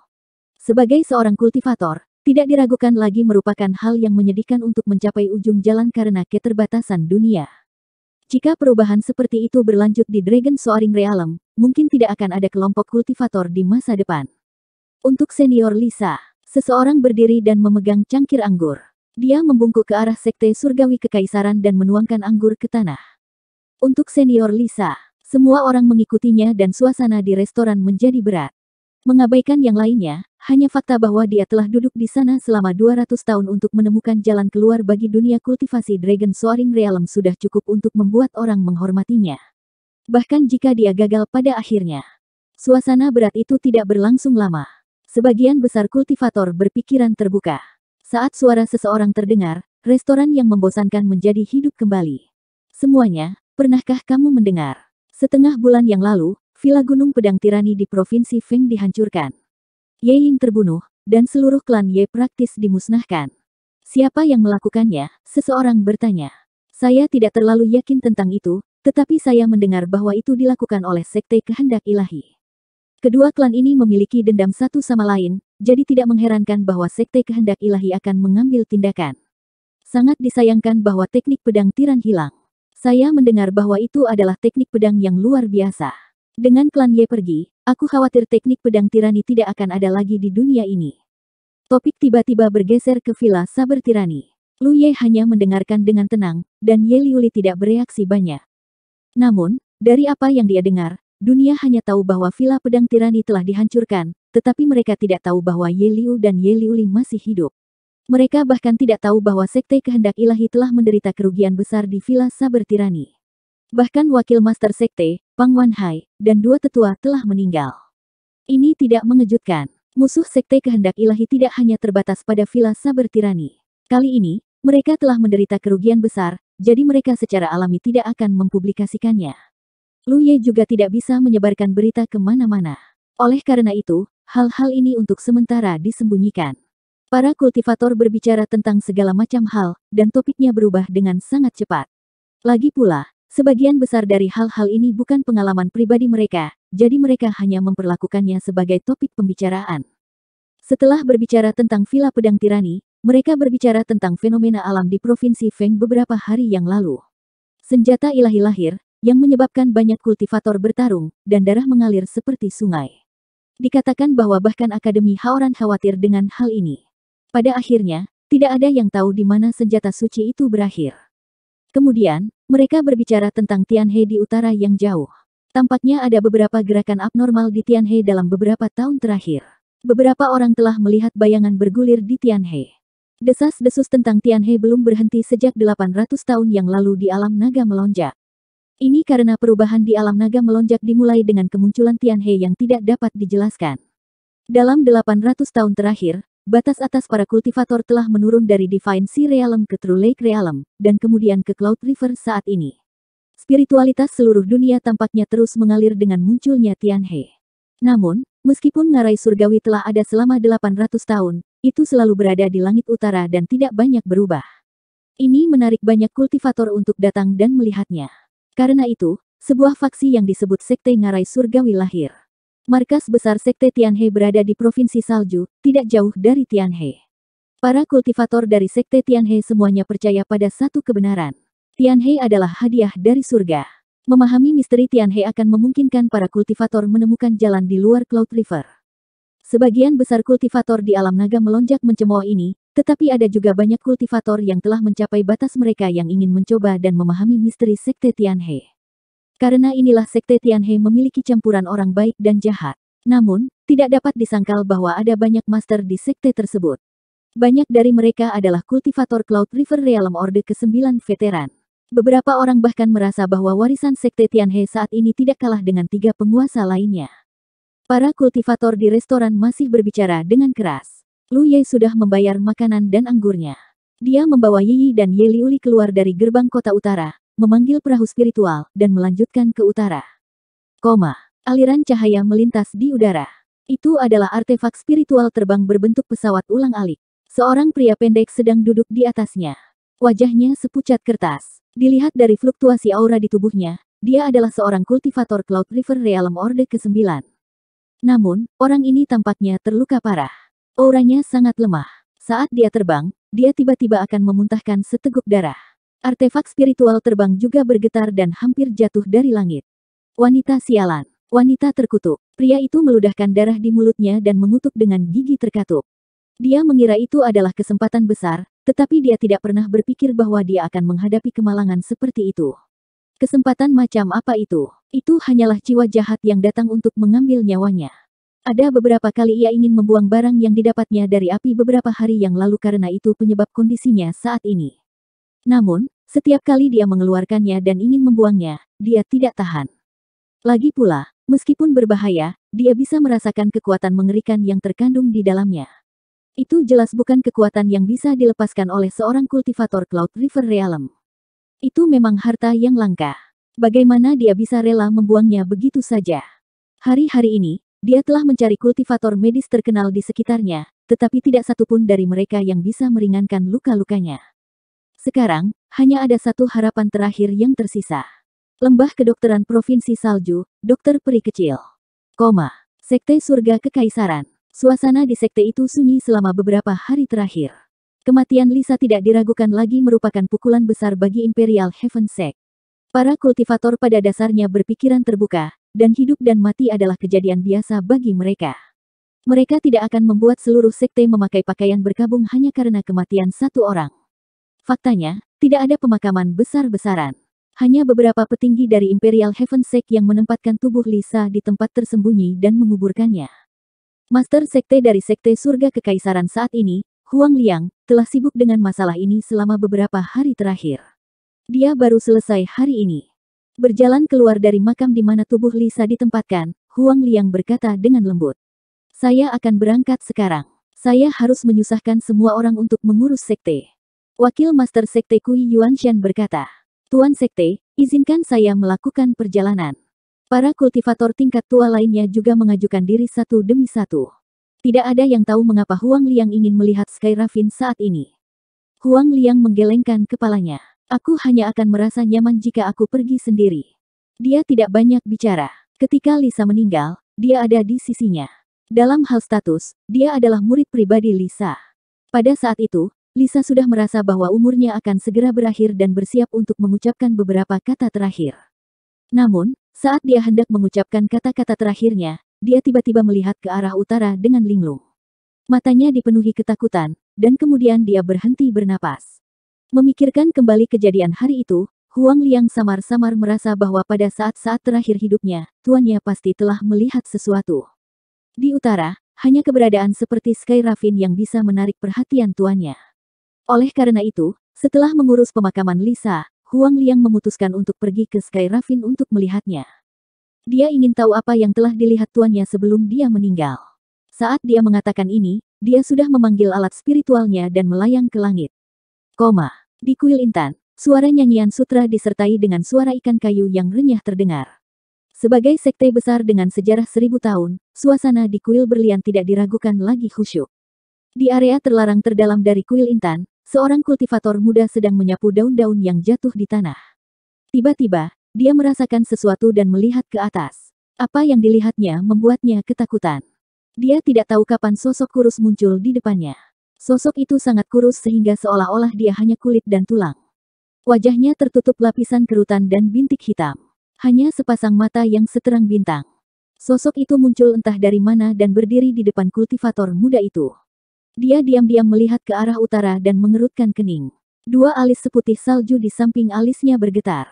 Sebagai seorang kultivator, tidak diragukan lagi merupakan hal yang menyedihkan untuk mencapai ujung jalan karena keterbatasan dunia. Jika perubahan seperti itu berlanjut di Dragon Soaring Realm, mungkin tidak akan ada kelompok kultivator di masa depan. Untuk senior Lisa, seseorang berdiri dan memegang cangkir anggur. Dia membungkuk ke arah sekte surgawi kekaisaran dan menuangkan anggur ke tanah. Untuk senior Lisa, semua orang mengikutinya dan suasana di restoran menjadi berat. Mengabaikan yang lainnya, hanya fakta bahwa dia telah duduk di sana selama 200 tahun untuk menemukan jalan keluar bagi dunia kultivasi Dragon Soaring Realm sudah cukup untuk membuat orang menghormatinya. Bahkan jika dia gagal pada akhirnya. Suasana berat itu tidak berlangsung lama. Sebagian besar kultivator berpikiran terbuka. Saat suara seseorang terdengar, restoran yang membosankan menjadi hidup kembali. Semuanya, Pernahkah kamu mendengar? Setengah bulan yang lalu, Villa Gunung Pedang Tirani di Provinsi Feng dihancurkan. Ye Ying terbunuh, dan seluruh klan Ye praktis dimusnahkan. Siapa yang melakukannya? Seseorang bertanya. Saya tidak terlalu yakin tentang itu, tetapi saya mendengar bahwa itu dilakukan oleh Sekte Kehendak Ilahi. Kedua klan ini memiliki dendam satu sama lain, jadi tidak mengherankan bahwa Sekte Kehendak Ilahi akan mengambil tindakan. Sangat disayangkan bahwa teknik pedang tiran hilang. Saya mendengar bahwa itu adalah teknik pedang yang luar biasa. Dengan klan Ye pergi, aku khawatir teknik pedang tirani tidak akan ada lagi di dunia ini. Topik tiba-tiba bergeser ke Villa Saber Tirani. Lu Ye hanya mendengarkan dengan tenang, dan Ye Liuli tidak bereaksi banyak. Namun, dari apa yang dia dengar, dunia hanya tahu bahwa Villa Pedang Tirani telah dihancurkan, tetapi mereka tidak tahu bahwa Ye Liu dan Ye Liuli masih hidup. Mereka bahkan tidak tahu bahwa Sekte Kehendak Ilahi telah menderita kerugian besar di Villa Saber Tirani. Bahkan Wakil Master Sekte, Pang Wan dan dua tetua telah meninggal. Ini tidak mengejutkan. Musuh Sekte Kehendak Ilahi tidak hanya terbatas pada Villa Saber Tirani. Kali ini, mereka telah menderita kerugian besar, jadi mereka secara alami tidak akan mempublikasikannya. Lu Ye juga tidak bisa menyebarkan berita kemana-mana. Oleh karena itu, hal-hal ini untuk sementara disembunyikan. Para kultivator berbicara tentang segala macam hal, dan topiknya berubah dengan sangat cepat. Lagi pula, sebagian besar dari hal-hal ini bukan pengalaman pribadi mereka, jadi mereka hanya memperlakukannya sebagai topik pembicaraan. Setelah berbicara tentang Villa Pedang Tirani, mereka berbicara tentang fenomena alam di Provinsi Feng beberapa hari yang lalu. Senjata ilahi lahir, yang menyebabkan banyak kultivator bertarung, dan darah mengalir seperti sungai. Dikatakan bahwa bahkan Akademi Haoran khawatir dengan hal ini. Pada akhirnya, tidak ada yang tahu di mana senjata suci itu berakhir. Kemudian, mereka berbicara tentang Tianhe di utara yang jauh. Tampaknya ada beberapa gerakan abnormal di Tianhe dalam beberapa tahun terakhir. Beberapa orang telah melihat bayangan bergulir di Tianhe. Desas-desus tentang Tianhe belum berhenti sejak 800 tahun yang lalu di alam naga melonjak. Ini karena perubahan di alam naga melonjak dimulai dengan kemunculan Tianhe yang tidak dapat dijelaskan. Dalam 800 tahun terakhir, Batas atas para kultivator telah menurun dari Divine Sea Realm ke True Lake Realm, dan kemudian ke Cloud River saat ini. Spiritualitas seluruh dunia tampaknya terus mengalir dengan munculnya Tianhe. Namun, meskipun ngarai surgawi telah ada selama 800 tahun, itu selalu berada di langit utara dan tidak banyak berubah. Ini menarik banyak kultivator untuk datang dan melihatnya. Karena itu, sebuah faksi yang disebut Sekte Ngarai Surgawi lahir. Markas besar Sekte Tianhe berada di Provinsi Salju, tidak jauh dari Tianhe. Para kultivator dari Sekte Tianhe semuanya percaya pada satu kebenaran. Tianhe adalah hadiah dari surga. Memahami misteri Tianhe akan memungkinkan para kultivator menemukan jalan di luar Cloud River. Sebagian besar kultivator di alam naga melonjak mencemooh ini, tetapi ada juga banyak kultivator yang telah mencapai batas mereka yang ingin mencoba dan memahami misteri Sekte Tianhe. Karena inilah sekte Tianhe memiliki campuran orang baik dan jahat. Namun, tidak dapat disangkal bahwa ada banyak master di sekte tersebut. Banyak dari mereka adalah kultivator Cloud River Realm Orde ke-9 veteran. Beberapa orang bahkan merasa bahwa warisan sekte Tianhe saat ini tidak kalah dengan tiga penguasa lainnya. Para kultivator di restoran masih berbicara dengan keras. Lu Ye sudah membayar makanan dan anggurnya. Dia membawa Yi dan Ye Liuli keluar dari gerbang kota utara, memanggil perahu spiritual, dan melanjutkan ke utara. Koma. Aliran cahaya melintas di udara. Itu adalah artefak spiritual terbang berbentuk pesawat ulang-alik. Seorang pria pendek sedang duduk di atasnya. Wajahnya sepucat kertas. Dilihat dari fluktuasi aura di tubuhnya, dia adalah seorang kultivator Cloud River Realm Orde ke-9. Namun, orang ini tampaknya terluka parah. Auranya sangat lemah. Saat dia terbang, dia tiba-tiba akan memuntahkan seteguk darah. Artefak spiritual terbang juga bergetar dan hampir jatuh dari langit. Wanita sialan. Wanita terkutuk. Pria itu meludahkan darah di mulutnya dan mengutuk dengan gigi terkatup. Dia mengira itu adalah kesempatan besar, tetapi dia tidak pernah berpikir bahwa dia akan menghadapi kemalangan seperti itu. Kesempatan macam apa itu? Itu hanyalah jiwa jahat yang datang untuk mengambil nyawanya. Ada beberapa kali ia ingin membuang barang yang didapatnya dari api beberapa hari yang lalu karena itu penyebab kondisinya saat ini. Namun, setiap kali dia mengeluarkannya dan ingin membuangnya, dia tidak tahan. Lagi pula, meskipun berbahaya, dia bisa merasakan kekuatan mengerikan yang terkandung di dalamnya. Itu jelas bukan kekuatan yang bisa dilepaskan oleh seorang kultivator Cloud River Realm. Itu memang harta yang langka. Bagaimana dia bisa rela membuangnya begitu saja? Hari-hari ini, dia telah mencari kultivator medis terkenal di sekitarnya, tetapi tidak satupun dari mereka yang bisa meringankan luka-lukanya. Sekarang, hanya ada satu harapan terakhir yang tersisa. Lembah Kedokteran Provinsi Salju, Dokter Peri Kecil. Koma. Sekte Surga Kekaisaran. Suasana di sekte itu sunyi selama beberapa hari terakhir. Kematian Lisa tidak diragukan lagi merupakan pukulan besar bagi Imperial Heaven Sect. Para kultivator pada dasarnya berpikiran terbuka, dan hidup dan mati adalah kejadian biasa bagi mereka. Mereka tidak akan membuat seluruh sekte memakai pakaian berkabung hanya karena kematian satu orang. Faktanya, tidak ada pemakaman besar-besaran. Hanya beberapa petinggi dari Imperial Heaven Sect yang menempatkan tubuh Lisa di tempat tersembunyi dan menguburkannya. Master Sekte dari Sekte Surga Kekaisaran saat ini, Huang Liang, telah sibuk dengan masalah ini selama beberapa hari terakhir. Dia baru selesai hari ini. Berjalan keluar dari makam di mana tubuh Lisa ditempatkan, Huang Liang berkata dengan lembut. Saya akan berangkat sekarang. Saya harus menyusahkan semua orang untuk mengurus sekte. Wakil Master Sekte Kui Yuan Shan berkata, Tuan Sekte, izinkan saya melakukan perjalanan. Para kultivator tingkat tua lainnya juga mengajukan diri satu demi satu. Tidak ada yang tahu mengapa Huang Liang ingin melihat Sky Raffin saat ini. Huang Liang menggelengkan kepalanya. Aku hanya akan merasa nyaman jika aku pergi sendiri. Dia tidak banyak bicara. Ketika Lisa meninggal, dia ada di sisinya. Dalam hal status, dia adalah murid pribadi Lisa. Pada saat itu, Lisa sudah merasa bahwa umurnya akan segera berakhir dan bersiap untuk mengucapkan beberapa kata terakhir. Namun, saat dia hendak mengucapkan kata-kata terakhirnya, dia tiba-tiba melihat ke arah utara dengan linglung. Matanya dipenuhi ketakutan, dan kemudian dia berhenti bernapas. Memikirkan kembali kejadian hari itu, Huang Liang samar-samar merasa bahwa pada saat-saat terakhir hidupnya, tuannya pasti telah melihat sesuatu. Di utara, hanya keberadaan seperti Sky Raffin yang bisa menarik perhatian tuannya. Oleh karena itu, setelah mengurus pemakaman Lisa, Huang Liang memutuskan untuk pergi ke Sky Raffin untuk melihatnya. Dia ingin tahu apa yang telah dilihat tuannya sebelum dia meninggal. Saat dia mengatakan ini, dia sudah memanggil alat spiritualnya dan melayang ke langit. Koma. Di kuil intan, suara nyanyian sutra disertai dengan suara ikan kayu yang renyah terdengar. Sebagai sekte besar dengan sejarah seribu tahun, suasana di kuil berlian tidak diragukan lagi khusyuk. Di area terlarang terdalam dari kuil Intan, Seorang kultivator muda sedang menyapu daun-daun yang jatuh di tanah. Tiba-tiba, dia merasakan sesuatu dan melihat ke atas. Apa yang dilihatnya membuatnya ketakutan. Dia tidak tahu kapan sosok kurus muncul di depannya. Sosok itu sangat kurus sehingga seolah-olah dia hanya kulit dan tulang. Wajahnya tertutup lapisan kerutan dan bintik hitam. Hanya sepasang mata yang seterang bintang. Sosok itu muncul entah dari mana dan berdiri di depan kultivator muda itu. Dia diam-diam melihat ke arah utara dan mengerutkan kening. Dua alis seputih salju di samping alisnya bergetar.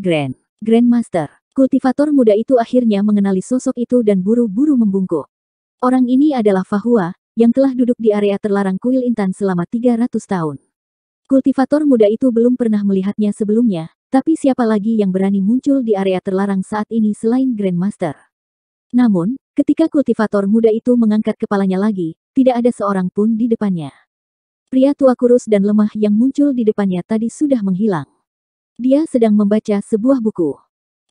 Grand, Grandmaster, kultivator muda itu akhirnya mengenali sosok itu dan buru-buru membungkuk. Orang ini adalah Fahua, yang telah duduk di area terlarang kuil intan selama 300 tahun. Kultivator muda itu belum pernah melihatnya sebelumnya, tapi siapa lagi yang berani muncul di area terlarang saat ini selain Grandmaster? Namun, ketika kultivator muda itu mengangkat kepalanya lagi, tidak ada seorang pun di depannya. Pria tua kurus dan lemah yang muncul di depannya tadi sudah menghilang. Dia sedang membaca sebuah buku.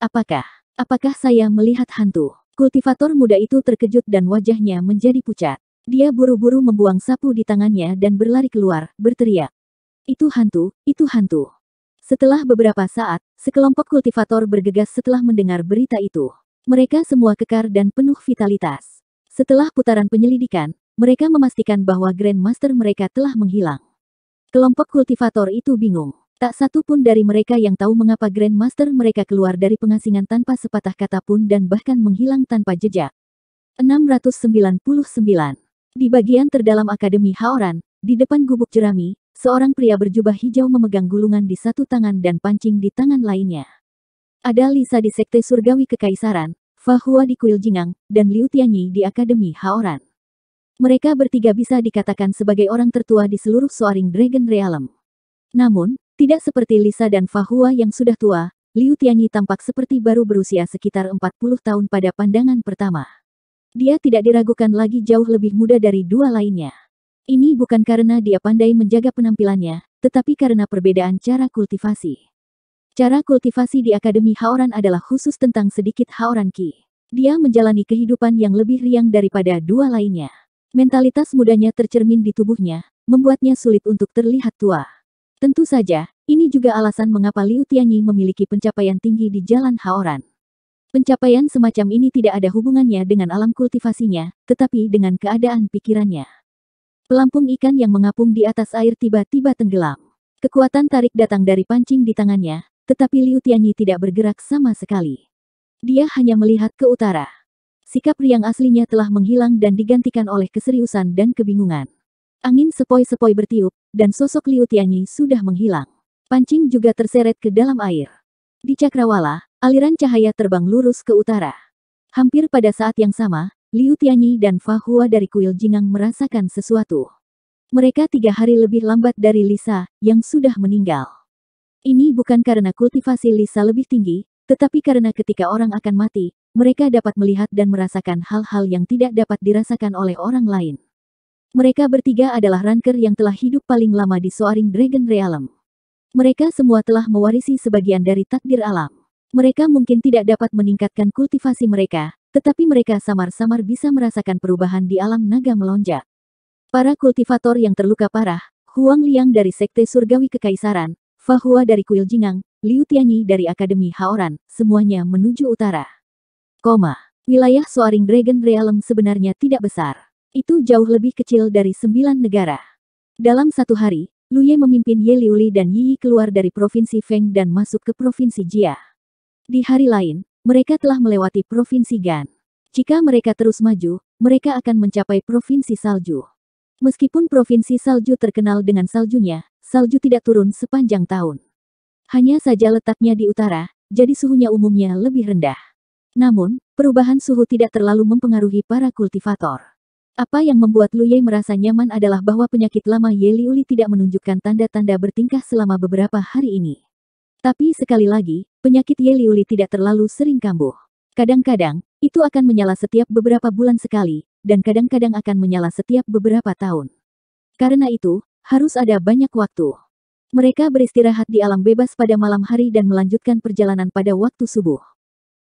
Apakah, apakah saya melihat hantu? Kultivator muda itu terkejut dan wajahnya menjadi pucat. Dia buru-buru membuang sapu di tangannya dan berlari keluar, berteriak. Itu hantu, itu hantu. Setelah beberapa saat, sekelompok kultivator bergegas setelah mendengar berita itu. Mereka semua kekar dan penuh vitalitas. Setelah putaran penyelidikan, mereka memastikan bahwa Grandmaster mereka telah menghilang. Kelompok kultivator itu bingung. Tak satu pun dari mereka yang tahu mengapa Grandmaster mereka keluar dari pengasingan tanpa sepatah kata pun dan bahkan menghilang tanpa jejak. 699. Di bagian terdalam Akademi Haoran, di depan gubuk jerami, seorang pria berjubah hijau memegang gulungan di satu tangan dan pancing di tangan lainnya. Ada Lisa di Sekte Surgawi Kekaisaran, Fahua di Kuil Jingang, dan Liu Tianyi di Akademi Haoran. Mereka bertiga bisa dikatakan sebagai orang tertua di seluruh Soaring Dragon Realm. Namun, tidak seperti Lisa dan Fahua yang sudah tua, Liu Tianyi tampak seperti baru berusia sekitar 40 tahun pada pandangan pertama. Dia tidak diragukan lagi jauh lebih muda dari dua lainnya. Ini bukan karena dia pandai menjaga penampilannya, tetapi karena perbedaan cara kultivasi. Cara kultivasi di Akademi Haoran adalah khusus tentang sedikit Haoran Ki. Dia menjalani kehidupan yang lebih riang daripada dua lainnya. Mentalitas mudanya tercermin di tubuhnya, membuatnya sulit untuk terlihat tua. Tentu saja, ini juga alasan mengapa Liu Tianyi memiliki pencapaian tinggi di Jalan Haoran. Pencapaian semacam ini tidak ada hubungannya dengan alam kultivasinya, tetapi dengan keadaan pikirannya. Pelampung ikan yang mengapung di atas air tiba-tiba tenggelam. Kekuatan tarik datang dari pancing di tangannya, tetapi Liu Tianyi tidak bergerak sama sekali. Dia hanya melihat ke utara sikap riang aslinya telah menghilang dan digantikan oleh keseriusan dan kebingungan. Angin sepoi-sepoi bertiup, dan sosok Liu Tianyi sudah menghilang. Pancing juga terseret ke dalam air. Di Cakrawala, aliran cahaya terbang lurus ke utara. Hampir pada saat yang sama, Liu Tianyi dan Fahua dari kuil Jingang merasakan sesuatu. Mereka tiga hari lebih lambat dari Lisa, yang sudah meninggal. Ini bukan karena kultivasi Lisa lebih tinggi, tetapi karena ketika orang akan mati, mereka dapat melihat dan merasakan hal-hal yang tidak dapat dirasakan oleh orang lain. Mereka bertiga adalah ranker yang telah hidup paling lama di Soaring Dragon Realm. Mereka semua telah mewarisi sebagian dari takdir alam. Mereka mungkin tidak dapat meningkatkan kultivasi mereka, tetapi mereka samar-samar bisa merasakan perubahan di alam naga melonjak. Para kultivator yang terluka parah, Huang Liang dari Sekte Surgawi Kekaisaran, Fahua dari Kuil Jingang, Liu Tianyi dari Akademi Haoran, semuanya menuju utara. Koma, wilayah Soaring Dragon Realm sebenarnya tidak besar. Itu jauh lebih kecil dari sembilan negara. Dalam satu hari, Ye memimpin Ye Liuli dan Yi keluar dari Provinsi Feng dan masuk ke Provinsi Jia. Di hari lain, mereka telah melewati Provinsi Gan. Jika mereka terus maju, mereka akan mencapai Provinsi Salju. Meskipun Provinsi Salju terkenal dengan saljunya, salju tidak turun sepanjang tahun. Hanya saja letaknya di utara, jadi suhunya umumnya lebih rendah. Namun, perubahan suhu tidak terlalu mempengaruhi para kultivator. Apa yang membuat Lu Ye merasa nyaman adalah bahwa penyakit lama Yeliuli tidak menunjukkan tanda-tanda bertingkah selama beberapa hari ini. Tapi sekali lagi, penyakit Yeliuli tidak terlalu sering kambuh. Kadang-kadang, itu akan menyala setiap beberapa bulan sekali, dan kadang-kadang akan menyala setiap beberapa tahun. Karena itu, harus ada banyak waktu. Mereka beristirahat di alam bebas pada malam hari dan melanjutkan perjalanan pada waktu subuh.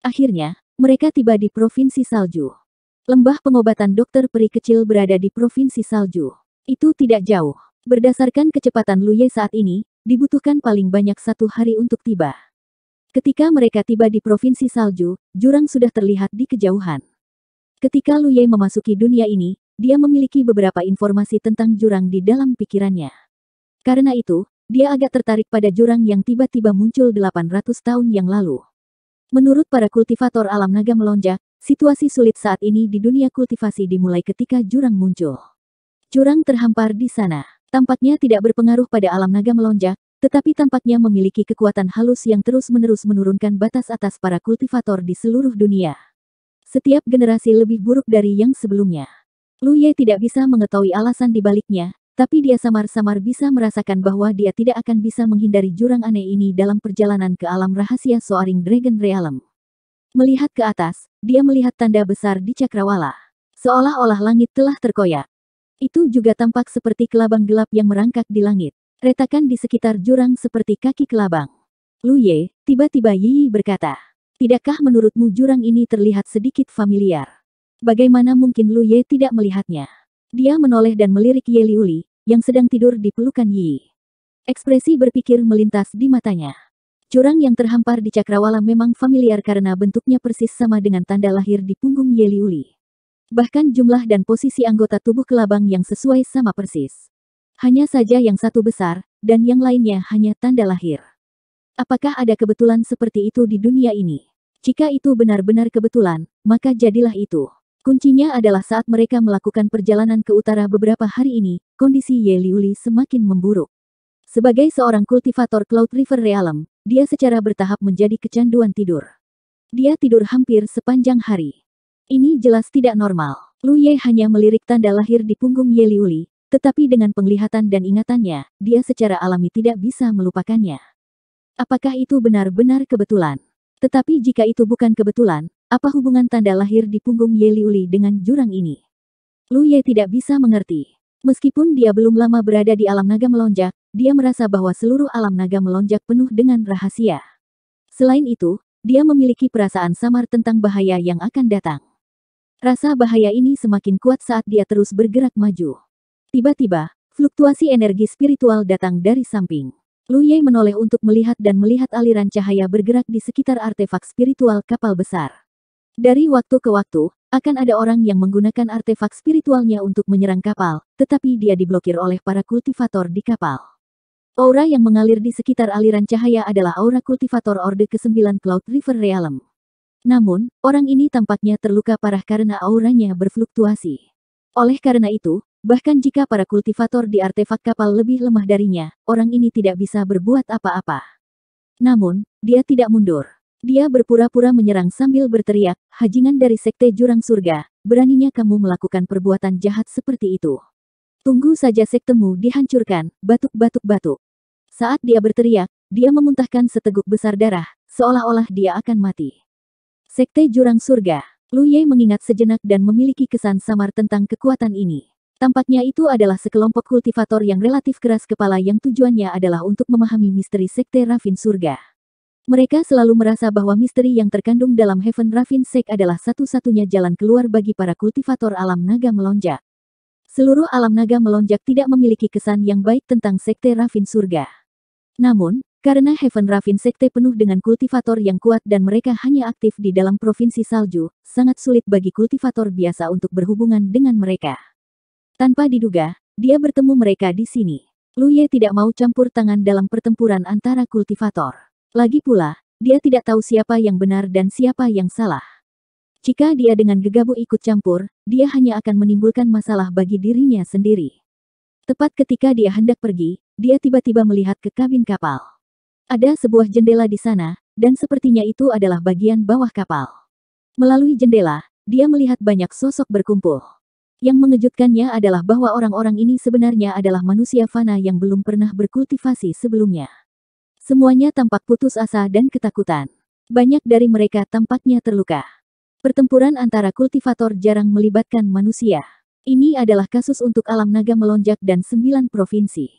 Akhirnya, mereka tiba di Provinsi Salju. Lembah pengobatan dokter peri kecil berada di Provinsi Salju. Itu tidak jauh. Berdasarkan kecepatan Luye saat ini, dibutuhkan paling banyak satu hari untuk tiba. Ketika mereka tiba di Provinsi Salju, jurang sudah terlihat di kejauhan. Ketika Luye memasuki dunia ini, dia memiliki beberapa informasi tentang jurang di dalam pikirannya. Karena itu, dia agak tertarik pada jurang yang tiba-tiba muncul 800 tahun yang lalu. Menurut para kultivator alam naga melonjak, situasi sulit saat ini di dunia kultivasi dimulai ketika jurang muncul. Jurang terhampar di sana. Tampaknya tidak berpengaruh pada alam naga melonjak, tetapi tampaknya memiliki kekuatan halus yang terus-menerus menurunkan batas atas para kultivator di seluruh dunia. Setiap generasi lebih buruk dari yang sebelumnya. Lu Ye tidak bisa mengetahui alasan dibaliknya, tapi dia samar-samar bisa merasakan bahwa dia tidak akan bisa menghindari jurang aneh ini dalam perjalanan ke alam rahasia Soaring Dragon Realm. Melihat ke atas, dia melihat tanda besar di cakrawala. Seolah-olah langit telah terkoyak. Itu juga tampak seperti kelabang gelap yang merangkak di langit. Retakan di sekitar jurang seperti kaki kelabang. Lu Ye, tiba-tiba Yi berkata. Tidakkah menurutmu jurang ini terlihat sedikit familiar? Bagaimana mungkin Lu Ye tidak melihatnya? Dia menoleh dan melirik Ye Liuli, yang sedang tidur di pelukan Yi. Ekspresi berpikir melintas di matanya. Jurang yang terhampar di cakrawala memang familiar karena bentuknya persis sama dengan tanda lahir di punggung Ye Liuli. Bahkan jumlah dan posisi anggota tubuh kelabang yang sesuai sama persis. Hanya saja yang satu besar, dan yang lainnya hanya tanda lahir. Apakah ada kebetulan seperti itu di dunia ini? Jika itu benar-benar kebetulan, maka jadilah itu. Kuncinya adalah saat mereka melakukan perjalanan ke utara beberapa hari ini, kondisi Ye Liuli semakin memburuk. Sebagai seorang kultivator Cloud River Realm, dia secara bertahap menjadi kecanduan tidur. Dia tidur hampir sepanjang hari. Ini jelas tidak normal. Lu Ye hanya melirik tanda lahir di punggung Ye Liuli, tetapi dengan penglihatan dan ingatannya, dia secara alami tidak bisa melupakannya. Apakah itu benar-benar kebetulan? Tetapi jika itu bukan kebetulan, apa hubungan tanda lahir di punggung Ye Liuli dengan jurang ini? Lu Ye tidak bisa mengerti. Meskipun dia belum lama berada di alam naga melonjak, dia merasa bahwa seluruh alam naga melonjak penuh dengan rahasia. Selain itu, dia memiliki perasaan samar tentang bahaya yang akan datang. Rasa bahaya ini semakin kuat saat dia terus bergerak maju. Tiba-tiba, fluktuasi energi spiritual datang dari samping. Lu Ye menoleh untuk melihat dan melihat aliran cahaya bergerak di sekitar artefak spiritual kapal besar. Dari waktu ke waktu, akan ada orang yang menggunakan artefak spiritualnya untuk menyerang kapal, tetapi dia diblokir oleh para kultivator di kapal. Aura yang mengalir di sekitar aliran cahaya adalah aura kultivator Orde ke-9 Cloud River Realm. Namun, orang ini tampaknya terluka parah karena auranya berfluktuasi. Oleh karena itu, bahkan jika para kultivator di artefak kapal lebih lemah darinya, orang ini tidak bisa berbuat apa-apa. Namun, dia tidak mundur. Dia berpura-pura menyerang sambil berteriak, hajingan dari sekte jurang surga, beraninya kamu melakukan perbuatan jahat seperti itu. Tunggu saja sektemu dihancurkan, batuk-batuk-batuk. Saat dia berteriak, dia memuntahkan seteguk besar darah, seolah-olah dia akan mati. Sekte jurang surga, Ye mengingat sejenak dan memiliki kesan samar tentang kekuatan ini. Tampaknya itu adalah sekelompok kultivator yang relatif keras kepala yang tujuannya adalah untuk memahami misteri sekte Rafin Surga. Mereka selalu merasa bahwa misteri yang terkandung dalam Heaven Raffin Sek adalah satu-satunya jalan keluar bagi para kultivator alam naga melonjak. Seluruh alam naga melonjak tidak memiliki kesan yang baik tentang Sekte Raffin Surga. Namun, karena Heaven Raffin Sekte penuh dengan kultivator yang kuat dan mereka hanya aktif di dalam Provinsi Salju, sangat sulit bagi kultivator biasa untuk berhubungan dengan mereka. Tanpa diduga, dia bertemu mereka di sini. Luye tidak mau campur tangan dalam pertempuran antara kultivator. Lagi pula, dia tidak tahu siapa yang benar dan siapa yang salah. Jika dia dengan gegabah ikut campur, dia hanya akan menimbulkan masalah bagi dirinya sendiri. Tepat ketika dia hendak pergi, dia tiba-tiba melihat ke kabin kapal. Ada sebuah jendela di sana, dan sepertinya itu adalah bagian bawah kapal. Melalui jendela, dia melihat banyak sosok berkumpul. Yang mengejutkannya adalah bahwa orang-orang ini sebenarnya adalah manusia fana yang belum pernah berkultivasi sebelumnya. Semuanya tampak putus asa dan ketakutan. Banyak dari mereka tampaknya terluka. Pertempuran antara kultivator jarang melibatkan manusia. Ini adalah kasus untuk alam naga melonjak dan sembilan provinsi.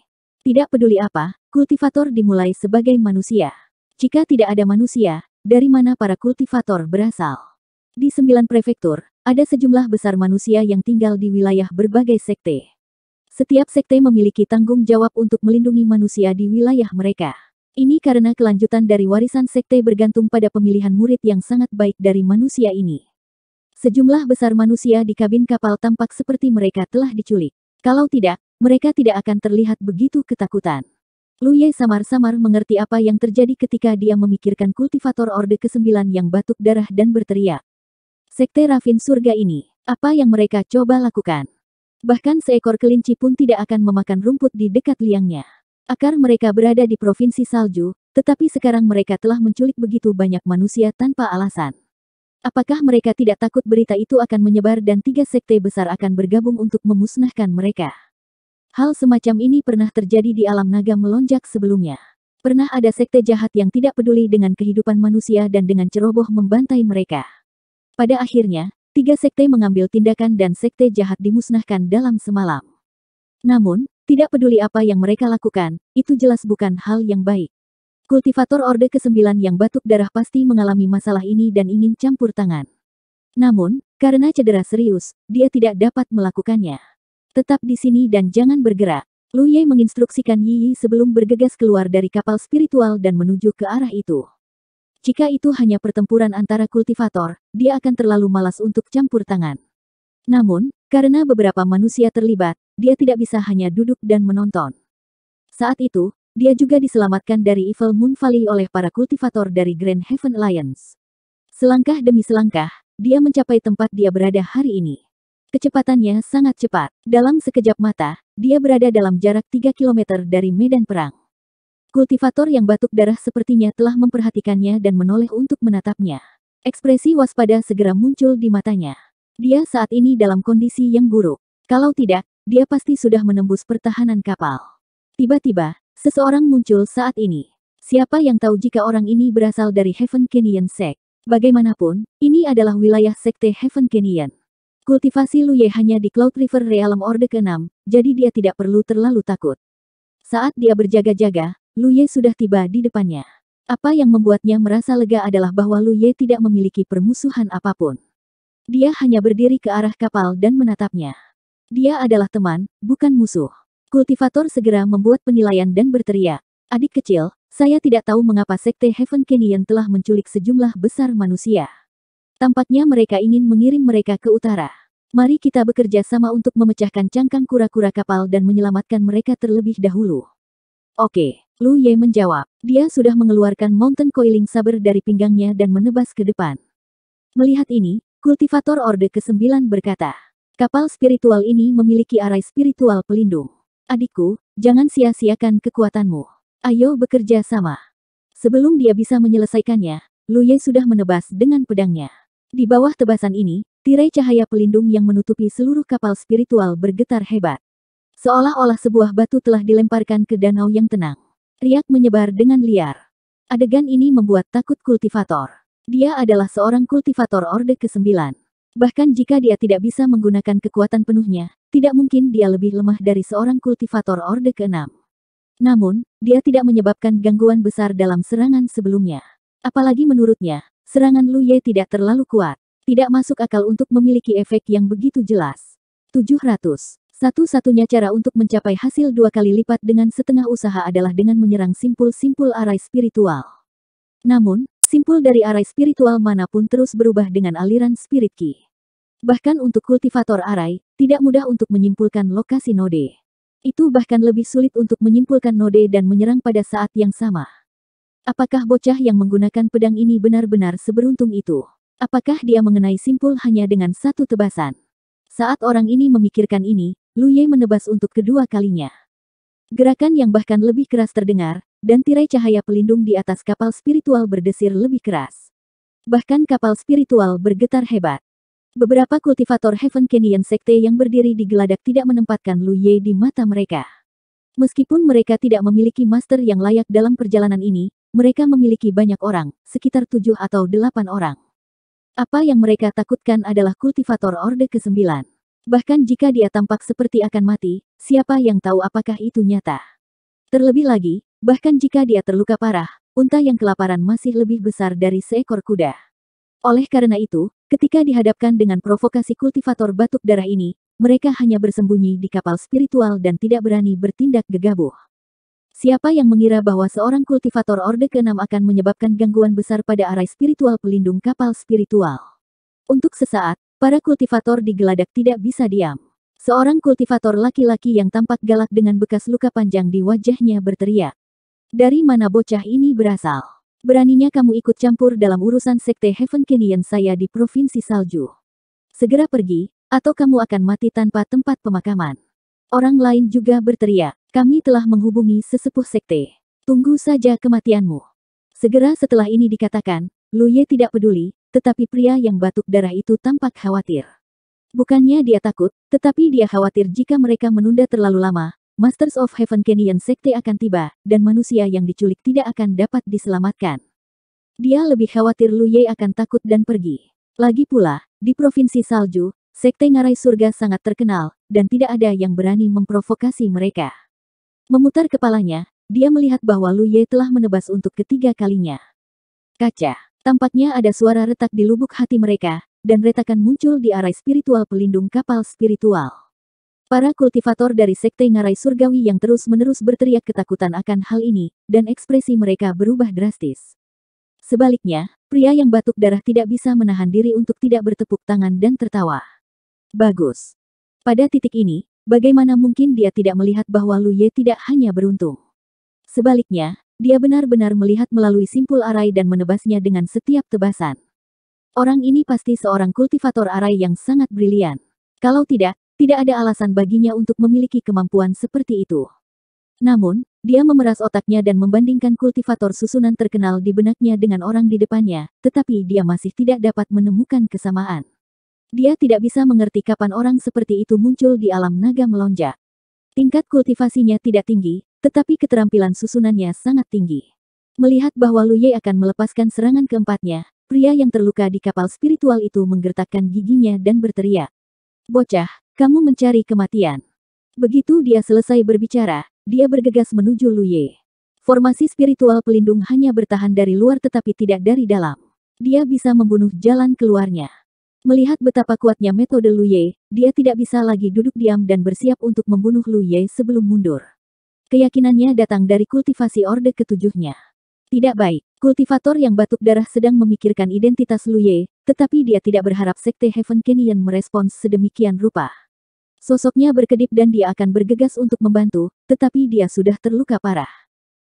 Tidak peduli apa, kultivator dimulai sebagai manusia. Jika tidak ada manusia, dari mana para kultivator berasal? Di sembilan prefektur, ada sejumlah besar manusia yang tinggal di wilayah berbagai sekte. Setiap sekte memiliki tanggung jawab untuk melindungi manusia di wilayah mereka. Ini karena kelanjutan dari warisan sekte bergantung pada pemilihan murid yang sangat baik dari manusia ini. Sejumlah besar manusia di kabin kapal tampak seperti mereka telah diculik. Kalau tidak, mereka tidak akan terlihat begitu ketakutan. Luye samar-samar mengerti apa yang terjadi ketika dia memikirkan kultivator Orde ke-9 yang batuk darah dan berteriak. Sekte Rafin Surga ini, apa yang mereka coba lakukan? Bahkan seekor kelinci pun tidak akan memakan rumput di dekat liangnya. Akar mereka berada di provinsi salju, tetapi sekarang mereka telah menculik begitu banyak manusia tanpa alasan. Apakah mereka tidak takut berita itu akan menyebar dan tiga sekte besar akan bergabung untuk memusnahkan mereka? Hal semacam ini pernah terjadi di alam naga melonjak sebelumnya. Pernah ada sekte jahat yang tidak peduli dengan kehidupan manusia dan dengan ceroboh membantai mereka. Pada akhirnya, tiga sekte mengambil tindakan dan sekte jahat dimusnahkan dalam semalam. Namun, tidak peduli apa yang mereka lakukan, itu jelas bukan hal yang baik. Kultivator Orde ke-9 yang batuk darah pasti mengalami masalah ini dan ingin campur tangan. Namun, karena cedera serius, dia tidak dapat melakukannya. Tetap di sini dan jangan bergerak. Lu Ye menginstruksikan Yi Yi sebelum bergegas keluar dari kapal spiritual dan menuju ke arah itu. Jika itu hanya pertempuran antara kultivator, dia akan terlalu malas untuk campur tangan. Namun, karena beberapa manusia terlibat, dia tidak bisa hanya duduk dan menonton. Saat itu, dia juga diselamatkan dari Evil Moon Valley oleh para kultivator dari Grand Heaven Alliance. Selangkah demi selangkah, dia mencapai tempat dia berada hari ini. Kecepatannya sangat cepat. Dalam sekejap mata, dia berada dalam jarak 3 km dari medan perang. Kultivator yang batuk darah sepertinya telah memperhatikannya dan menoleh untuk menatapnya. Ekspresi waspada segera muncul di matanya. Dia saat ini dalam kondisi yang buruk. Kalau tidak, dia pasti sudah menembus pertahanan kapal. Tiba-tiba, seseorang muncul saat ini. Siapa yang tahu jika orang ini berasal dari Heaven Canyon Sect? Bagaimanapun, ini adalah wilayah sekte Heaven Canyon. Kultivasi Luye hanya di Cloud River Realm Orde ke-6, jadi dia tidak perlu terlalu takut. Saat dia berjaga-jaga, Luye sudah tiba di depannya. Apa yang membuatnya merasa lega adalah bahwa Luye tidak memiliki permusuhan apapun. Dia hanya berdiri ke arah kapal dan menatapnya. Dia adalah teman, bukan musuh. Kultivator segera membuat penilaian dan berteriak. Adik kecil, saya tidak tahu mengapa Sekte Heaven Canyon telah menculik sejumlah besar manusia. Tampaknya mereka ingin mengirim mereka ke utara. Mari kita bekerja sama untuk memecahkan cangkang kura-kura kapal dan menyelamatkan mereka terlebih dahulu. Oke, Lu Ye menjawab. Dia sudah mengeluarkan mountain coiling saber dari pinggangnya dan menebas ke depan. Melihat ini, Kultivator Orde ke-9 berkata, kapal spiritual ini memiliki arai spiritual pelindung. Adikku, jangan sia-siakan kekuatanmu. Ayo bekerja sama. Sebelum dia bisa menyelesaikannya, Lu Ye sudah menebas dengan pedangnya. Di bawah tebasan ini, tirai cahaya pelindung yang menutupi seluruh kapal spiritual bergetar hebat. Seolah-olah sebuah batu telah dilemparkan ke danau yang tenang. Riak menyebar dengan liar. Adegan ini membuat takut kultivator. Dia adalah seorang kultivator Orde ke-9. Bahkan jika dia tidak bisa menggunakan kekuatan penuhnya, tidak mungkin dia lebih lemah dari seorang kultivator Orde ke-6. Namun, dia tidak menyebabkan gangguan besar dalam serangan sebelumnya. Apalagi menurutnya, serangan Lu Ye tidak terlalu kuat. Tidak masuk akal untuk memiliki efek yang begitu jelas. 700. Satu-satunya cara untuk mencapai hasil dua kali lipat dengan setengah usaha adalah dengan menyerang simpul-simpul arai spiritual. Namun, Simpul dari arai spiritual manapun terus berubah dengan aliran spirit ki. Bahkan untuk kultivator arai, tidak mudah untuk menyimpulkan lokasi node. Itu bahkan lebih sulit untuk menyimpulkan node dan menyerang pada saat yang sama. Apakah bocah yang menggunakan pedang ini benar-benar seberuntung itu? Apakah dia mengenai simpul hanya dengan satu tebasan? Saat orang ini memikirkan ini, lu ye menebas untuk kedua kalinya. Gerakan yang bahkan lebih keras terdengar, dan tirai cahaya pelindung di atas kapal spiritual berdesir lebih keras. Bahkan kapal spiritual bergetar hebat. Beberapa kultivator Heaven Canyon Sekte yang berdiri di geladak tidak menempatkan Lu Ye di mata mereka. Meskipun mereka tidak memiliki master yang layak dalam perjalanan ini, mereka memiliki banyak orang, sekitar tujuh atau delapan orang. Apa yang mereka takutkan adalah kultivator Orde ke-9. Bahkan jika dia tampak seperti akan mati, siapa yang tahu apakah itu nyata. Terlebih lagi, Bahkan jika dia terluka parah, unta yang kelaparan masih lebih besar dari seekor kuda. Oleh karena itu, ketika dihadapkan dengan provokasi kultivator batuk darah ini, mereka hanya bersembunyi di kapal spiritual dan tidak berani bertindak gegabah. Siapa yang mengira bahwa seorang kultivator Orde ke-6 akan menyebabkan gangguan besar pada arai spiritual pelindung kapal spiritual? Untuk sesaat, para kultivator di geladak tidak bisa diam. Seorang kultivator laki-laki yang tampak galak dengan bekas luka panjang di wajahnya berteriak. Dari mana bocah ini berasal? Beraninya kamu ikut campur dalam urusan sekte Heaven Canyon saya di Provinsi Salju. Segera pergi, atau kamu akan mati tanpa tempat pemakaman. Orang lain juga berteriak, kami telah menghubungi sesepuh sekte. Tunggu saja kematianmu. Segera setelah ini dikatakan, Lu Ye tidak peduli, tetapi pria yang batuk darah itu tampak khawatir. Bukannya dia takut, tetapi dia khawatir jika mereka menunda terlalu lama, Masters of Heaven Kenyan Sekte akan tiba, dan manusia yang diculik tidak akan dapat diselamatkan. Dia lebih khawatir Lu Ye akan takut dan pergi. Lagi pula, di Provinsi Salju, Sekte Ngarai Surga sangat terkenal, dan tidak ada yang berani memprovokasi mereka. Memutar kepalanya, dia melihat bahwa Lu Ye telah menebas untuk ketiga kalinya. Kaca, tampaknya ada suara retak di lubuk hati mereka, dan retakan muncul di arai spiritual pelindung kapal spiritual. Para kultivator dari Sekte Ngarai Surgawi yang terus-menerus berteriak ketakutan akan hal ini, dan ekspresi mereka berubah drastis. Sebaliknya, pria yang batuk darah tidak bisa menahan diri untuk tidak bertepuk tangan dan tertawa. Bagus. Pada titik ini, bagaimana mungkin dia tidak melihat bahwa Luye tidak hanya beruntung. Sebaliknya, dia benar-benar melihat melalui simpul arai dan menebasnya dengan setiap tebasan. Orang ini pasti seorang kultivator arai yang sangat brilian. Kalau tidak, tidak ada alasan baginya untuk memiliki kemampuan seperti itu. Namun, dia memeras otaknya dan membandingkan kultivator susunan terkenal di benaknya dengan orang di depannya, tetapi dia masih tidak dapat menemukan kesamaan. Dia tidak bisa mengerti kapan orang seperti itu muncul di alam naga melonjak. Tingkat kultivasinya tidak tinggi, tetapi keterampilan susunannya sangat tinggi. Melihat bahwa Lu Ye akan melepaskan serangan keempatnya, pria yang terluka di kapal spiritual itu menggertakkan giginya dan berteriak. Bocah, kamu mencari kematian. Begitu dia selesai berbicara, dia bergegas menuju Luye. Formasi spiritual pelindung hanya bertahan dari luar tetapi tidak dari dalam. Dia bisa membunuh jalan keluarnya. Melihat betapa kuatnya metode Luye, dia tidak bisa lagi duduk diam dan bersiap untuk membunuh Luye sebelum mundur. Keyakinannya datang dari kultivasi orde ketujuhnya. Tidak baik, kultivator yang batuk darah sedang memikirkan identitas Luye, tetapi dia tidak berharap sekte Heaven Canyon merespons sedemikian rupa. Sosoknya berkedip dan dia akan bergegas untuk membantu, tetapi dia sudah terluka parah.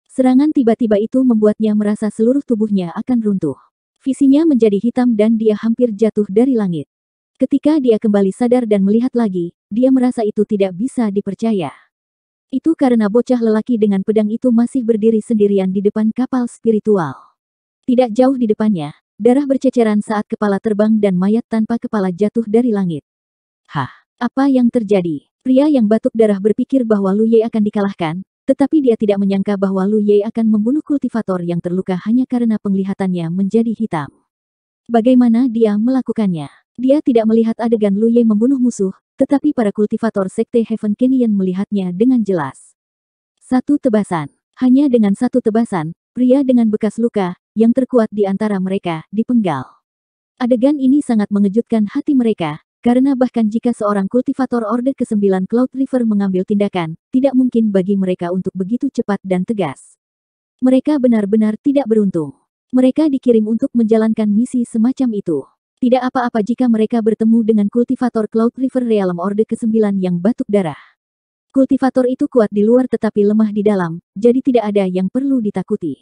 Serangan tiba-tiba itu membuatnya merasa seluruh tubuhnya akan runtuh. Visinya menjadi hitam dan dia hampir jatuh dari langit. Ketika dia kembali sadar dan melihat lagi, dia merasa itu tidak bisa dipercaya. Itu karena bocah lelaki dengan pedang itu masih berdiri sendirian di depan kapal spiritual. Tidak jauh di depannya, darah berceceran saat kepala terbang dan mayat tanpa kepala jatuh dari langit. Hah! Apa yang terjadi? Pria yang batuk darah berpikir bahwa Lu Ye akan dikalahkan, tetapi dia tidak menyangka bahwa Lu Ye akan membunuh kultivator yang terluka hanya karena penglihatannya menjadi hitam. Bagaimana dia melakukannya? Dia tidak melihat adegan Lu Ye membunuh musuh, tetapi para kultivator sekte Heaven Canyon melihatnya dengan jelas. Satu tebasan. Hanya dengan satu tebasan, pria dengan bekas luka, yang terkuat di antara mereka, dipenggal. Adegan ini sangat mengejutkan hati mereka, karena bahkan jika seorang kultivator Order ke-9 Cloud River mengambil tindakan, tidak mungkin bagi mereka untuk begitu cepat dan tegas. Mereka benar-benar tidak beruntung. Mereka dikirim untuk menjalankan misi semacam itu. Tidak apa-apa jika mereka bertemu dengan kultivator Cloud River Realm Order ke-9 yang batuk darah. Kultivator itu kuat di luar tetapi lemah di dalam, jadi tidak ada yang perlu ditakuti.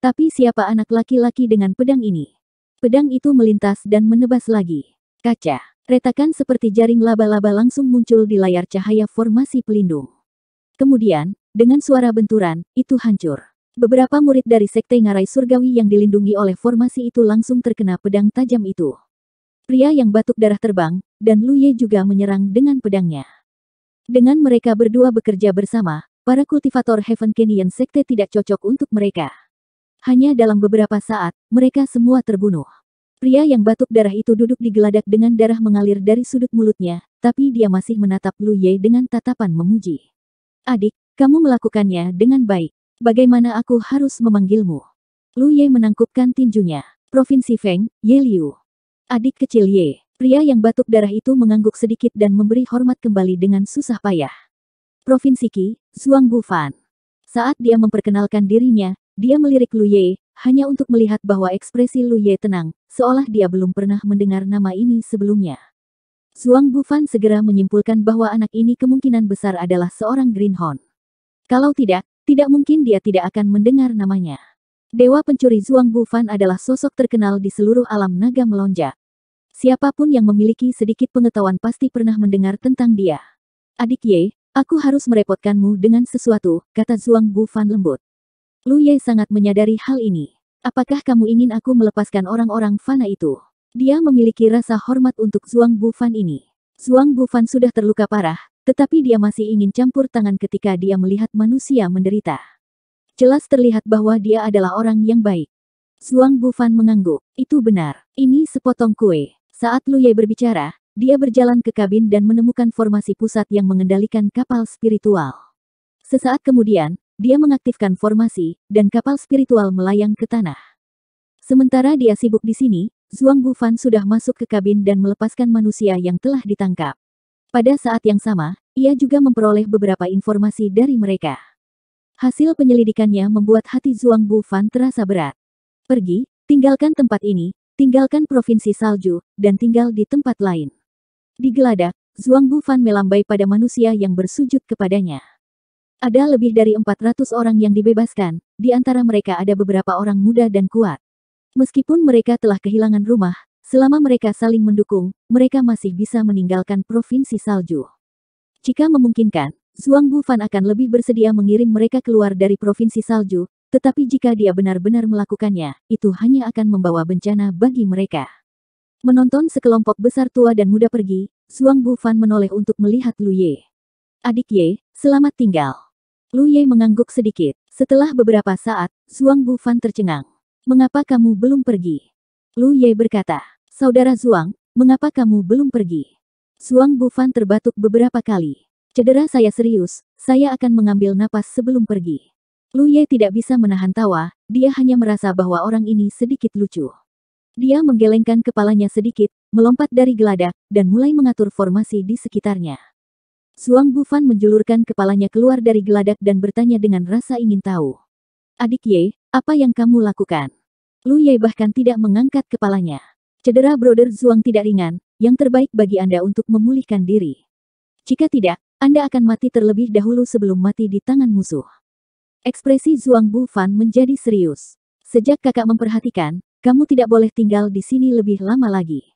Tapi siapa anak laki-laki dengan pedang ini? Pedang itu melintas dan menebas lagi. Kaca. Retakan seperti jaring laba-laba langsung muncul di layar cahaya formasi pelindung. Kemudian, dengan suara benturan, itu hancur. Beberapa murid dari Sekte Ngarai Surgawi yang dilindungi oleh formasi itu langsung terkena pedang tajam itu. Pria yang batuk darah terbang, dan Lu Ye juga menyerang dengan pedangnya. Dengan mereka berdua bekerja bersama, para kultivator Heaven Canyon Sekte tidak cocok untuk mereka. Hanya dalam beberapa saat, mereka semua terbunuh. Pria yang batuk darah itu duduk di geladak dengan darah mengalir dari sudut mulutnya, tapi dia masih menatap Lu Ye dengan tatapan memuji. Adik, kamu melakukannya dengan baik. Bagaimana aku harus memanggilmu? Lu Ye menangkupkan tinjunya. Provinsi Feng, Ye Liu. Adik kecil Ye, pria yang batuk darah itu mengangguk sedikit dan memberi hormat kembali dengan susah payah. Provinsi Qi, Zhuang Fan. Saat dia memperkenalkan dirinya, dia melirik Lu Ye hanya untuk melihat bahwa ekspresi Lu Ye tenang, seolah dia belum pernah mendengar nama ini sebelumnya. Zhuang Bufan segera menyimpulkan bahwa anak ini kemungkinan besar adalah seorang Greenhorn. Kalau tidak, tidak mungkin dia tidak akan mendengar namanya. Dewa pencuri Zhuang Bufan adalah sosok terkenal di seluruh alam naga melonjak. Siapapun yang memiliki sedikit pengetahuan pasti pernah mendengar tentang dia. Adik Ye, aku harus merepotkanmu dengan sesuatu, kata Zhuang Bufan lembut. Lu Ye sangat menyadari hal ini. Apakah kamu ingin aku melepaskan orang-orang fana itu? Dia memiliki rasa hormat untuk Zhuang Bufan ini. Zhuang Bufan sudah terluka parah, tetapi dia masih ingin campur tangan ketika dia melihat manusia menderita. Jelas terlihat bahwa dia adalah orang yang baik. Zhuang Bufan mengangguk. Itu benar. Ini sepotong kue. Saat Lu Ye berbicara, dia berjalan ke kabin dan menemukan formasi pusat yang mengendalikan kapal spiritual. Sesaat kemudian, dia mengaktifkan formasi, dan kapal spiritual melayang ke tanah. Sementara dia sibuk di sini, Zhuang Bufan sudah masuk ke kabin dan melepaskan manusia yang telah ditangkap. Pada saat yang sama, ia juga memperoleh beberapa informasi dari mereka. Hasil penyelidikannya membuat hati Zhuang Bufan terasa berat. Pergi, tinggalkan tempat ini, tinggalkan provinsi salju, dan tinggal di tempat lain. Digeladak, Zhuang Bufan melambai pada manusia yang bersujud kepadanya. Ada lebih dari 400 orang yang dibebaskan, di antara mereka ada beberapa orang muda dan kuat. Meskipun mereka telah kehilangan rumah, selama mereka saling mendukung, mereka masih bisa meninggalkan provinsi salju. Jika memungkinkan, Zhuang Bufan akan lebih bersedia mengirim mereka keluar dari provinsi salju, tetapi jika dia benar-benar melakukannya, itu hanya akan membawa bencana bagi mereka. Menonton sekelompok besar tua dan muda pergi, Zhuang Bufan menoleh untuk melihat Lu Ye. Adik Ye, selamat tinggal. Lu Ye mengangguk sedikit. Setelah beberapa saat, Zhuang Bufan tercengang. Mengapa kamu belum pergi? Lu Ye berkata, Saudara Zhuang, mengapa kamu belum pergi? Zhuang Bufan terbatuk beberapa kali. Cedera saya serius, saya akan mengambil napas sebelum pergi. Lu Ye tidak bisa menahan tawa, dia hanya merasa bahwa orang ini sedikit lucu. Dia menggelengkan kepalanya sedikit, melompat dari geladak, dan mulai mengatur formasi di sekitarnya. Suang Bufan menjulurkan kepalanya keluar dari geladak dan bertanya dengan rasa ingin tahu. Adik Ye, apa yang kamu lakukan? Lu Ye bahkan tidak mengangkat kepalanya. Cedera Brother Zuang tidak ringan, yang terbaik bagi Anda untuk memulihkan diri. Jika tidak, Anda akan mati terlebih dahulu sebelum mati di tangan musuh. Ekspresi Zuang Bufan menjadi serius. Sejak kakak memperhatikan, kamu tidak boleh tinggal di sini lebih lama lagi.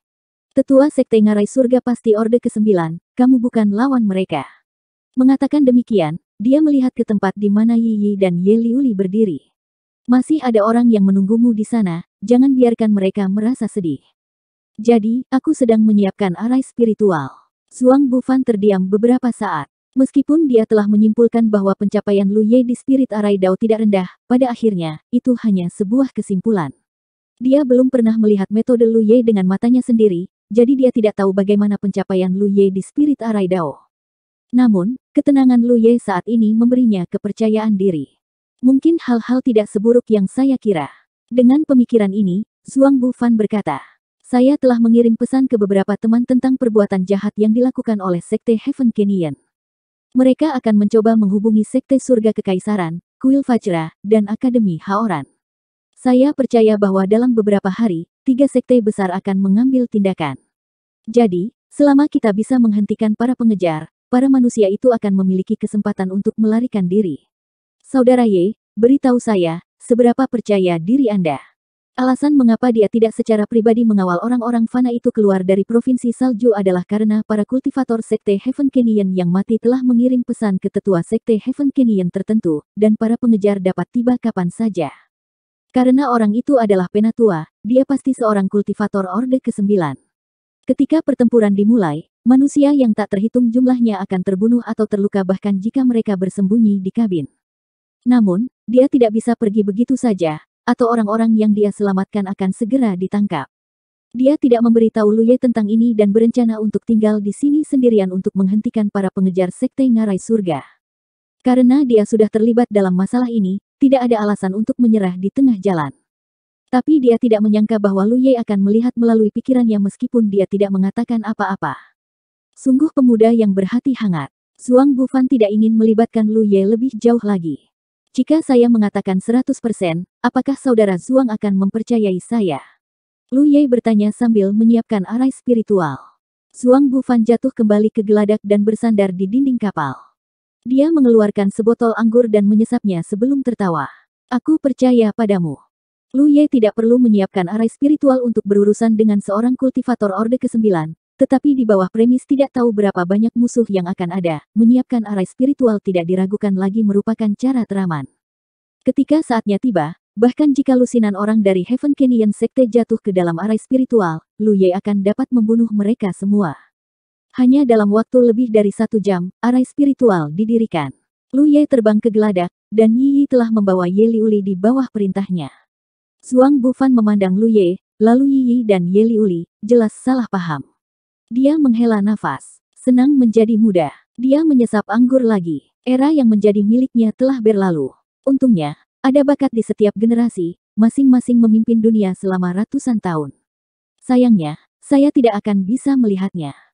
Tetua Sekte Ngarai Surga Pasti Orde ke-9, kamu bukan lawan mereka. Mengatakan demikian, dia melihat ke tempat di mana Yi Yi dan Ye Liuli berdiri. Masih ada orang yang menunggumu di sana, jangan biarkan mereka merasa sedih. Jadi, aku sedang menyiapkan arai spiritual. Suang Bufan terdiam beberapa saat. Meskipun dia telah menyimpulkan bahwa pencapaian Lu Ye di spirit arai Dao tidak rendah, pada akhirnya, itu hanya sebuah kesimpulan. Dia belum pernah melihat metode Lu Ye dengan matanya sendiri, jadi dia tidak tahu bagaimana pencapaian Lu Ye di Spirit Arai Dao. Namun, ketenangan Lu Ye saat ini memberinya kepercayaan diri. Mungkin hal-hal tidak seburuk yang saya kira. Dengan pemikiran ini, Zhuang Bufan berkata, saya telah mengirim pesan ke beberapa teman tentang perbuatan jahat yang dilakukan oleh Sekte Heaven Canyon. Mereka akan mencoba menghubungi Sekte Surga Kekaisaran, Kuil Fajra, dan Akademi Haoran. Saya percaya bahwa dalam beberapa hari, tiga sekte besar akan mengambil tindakan. Jadi, selama kita bisa menghentikan para pengejar, para manusia itu akan memiliki kesempatan untuk melarikan diri. Saudara Ye, beritahu saya, seberapa percaya diri Anda? Alasan mengapa dia tidak secara pribadi mengawal orang-orang fana itu keluar dari Provinsi Salju adalah karena para kultivator Sekte Heaven Canyon yang mati telah mengirim pesan ke tetua Sekte Heaven Canyon tertentu, dan para pengejar dapat tiba kapan saja. Karena orang itu adalah penatua, dia pasti seorang kultivator Orde ke-9. Ketika pertempuran dimulai, manusia yang tak terhitung jumlahnya akan terbunuh atau terluka bahkan jika mereka bersembunyi di kabin. Namun, dia tidak bisa pergi begitu saja, atau orang-orang yang dia selamatkan akan segera ditangkap. Dia tidak memberitahu Luye tentang ini dan berencana untuk tinggal di sini sendirian untuk menghentikan para pengejar sekte ngarai surga. Karena dia sudah terlibat dalam masalah ini, tidak ada alasan untuk menyerah di tengah jalan. Tapi dia tidak menyangka bahwa Lu Ye akan melihat melalui pikirannya meskipun dia tidak mengatakan apa-apa. Sungguh pemuda yang berhati hangat. Zhuang Bufan tidak ingin melibatkan Lu Ye lebih jauh lagi. Jika saya mengatakan 100%, apakah saudara Zhuang akan mempercayai saya? Lu Ye bertanya sambil menyiapkan arai spiritual. Zhuang Bufan jatuh kembali ke geladak dan bersandar di dinding kapal. Dia mengeluarkan sebotol anggur dan menyesapnya sebelum tertawa. Aku percaya padamu. Lu Ye tidak perlu menyiapkan arai spiritual untuk berurusan dengan seorang kultivator Orde ke-9, tetapi di bawah premis tidak tahu berapa banyak musuh yang akan ada, menyiapkan arai spiritual tidak diragukan lagi merupakan cara teraman. Ketika saatnya tiba, bahkan jika lusinan orang dari Heaven Canyon Sekte jatuh ke dalam arai spiritual, Lu Ye akan dapat membunuh mereka semua. Hanya dalam waktu lebih dari satu jam, arai spiritual didirikan. Lu Ye terbang ke geladak, dan Yi Yi telah membawa Ye Liuli di bawah perintahnya. Suang Bufan memandang Lu Ye, lalu Yi Yi dan Ye Liuli, jelas salah paham. Dia menghela nafas, senang menjadi muda. Dia menyesap anggur lagi. Era yang menjadi miliknya telah berlalu. Untungnya, ada bakat di setiap generasi, masing-masing memimpin dunia selama ratusan tahun. Sayangnya, saya tidak akan bisa melihatnya.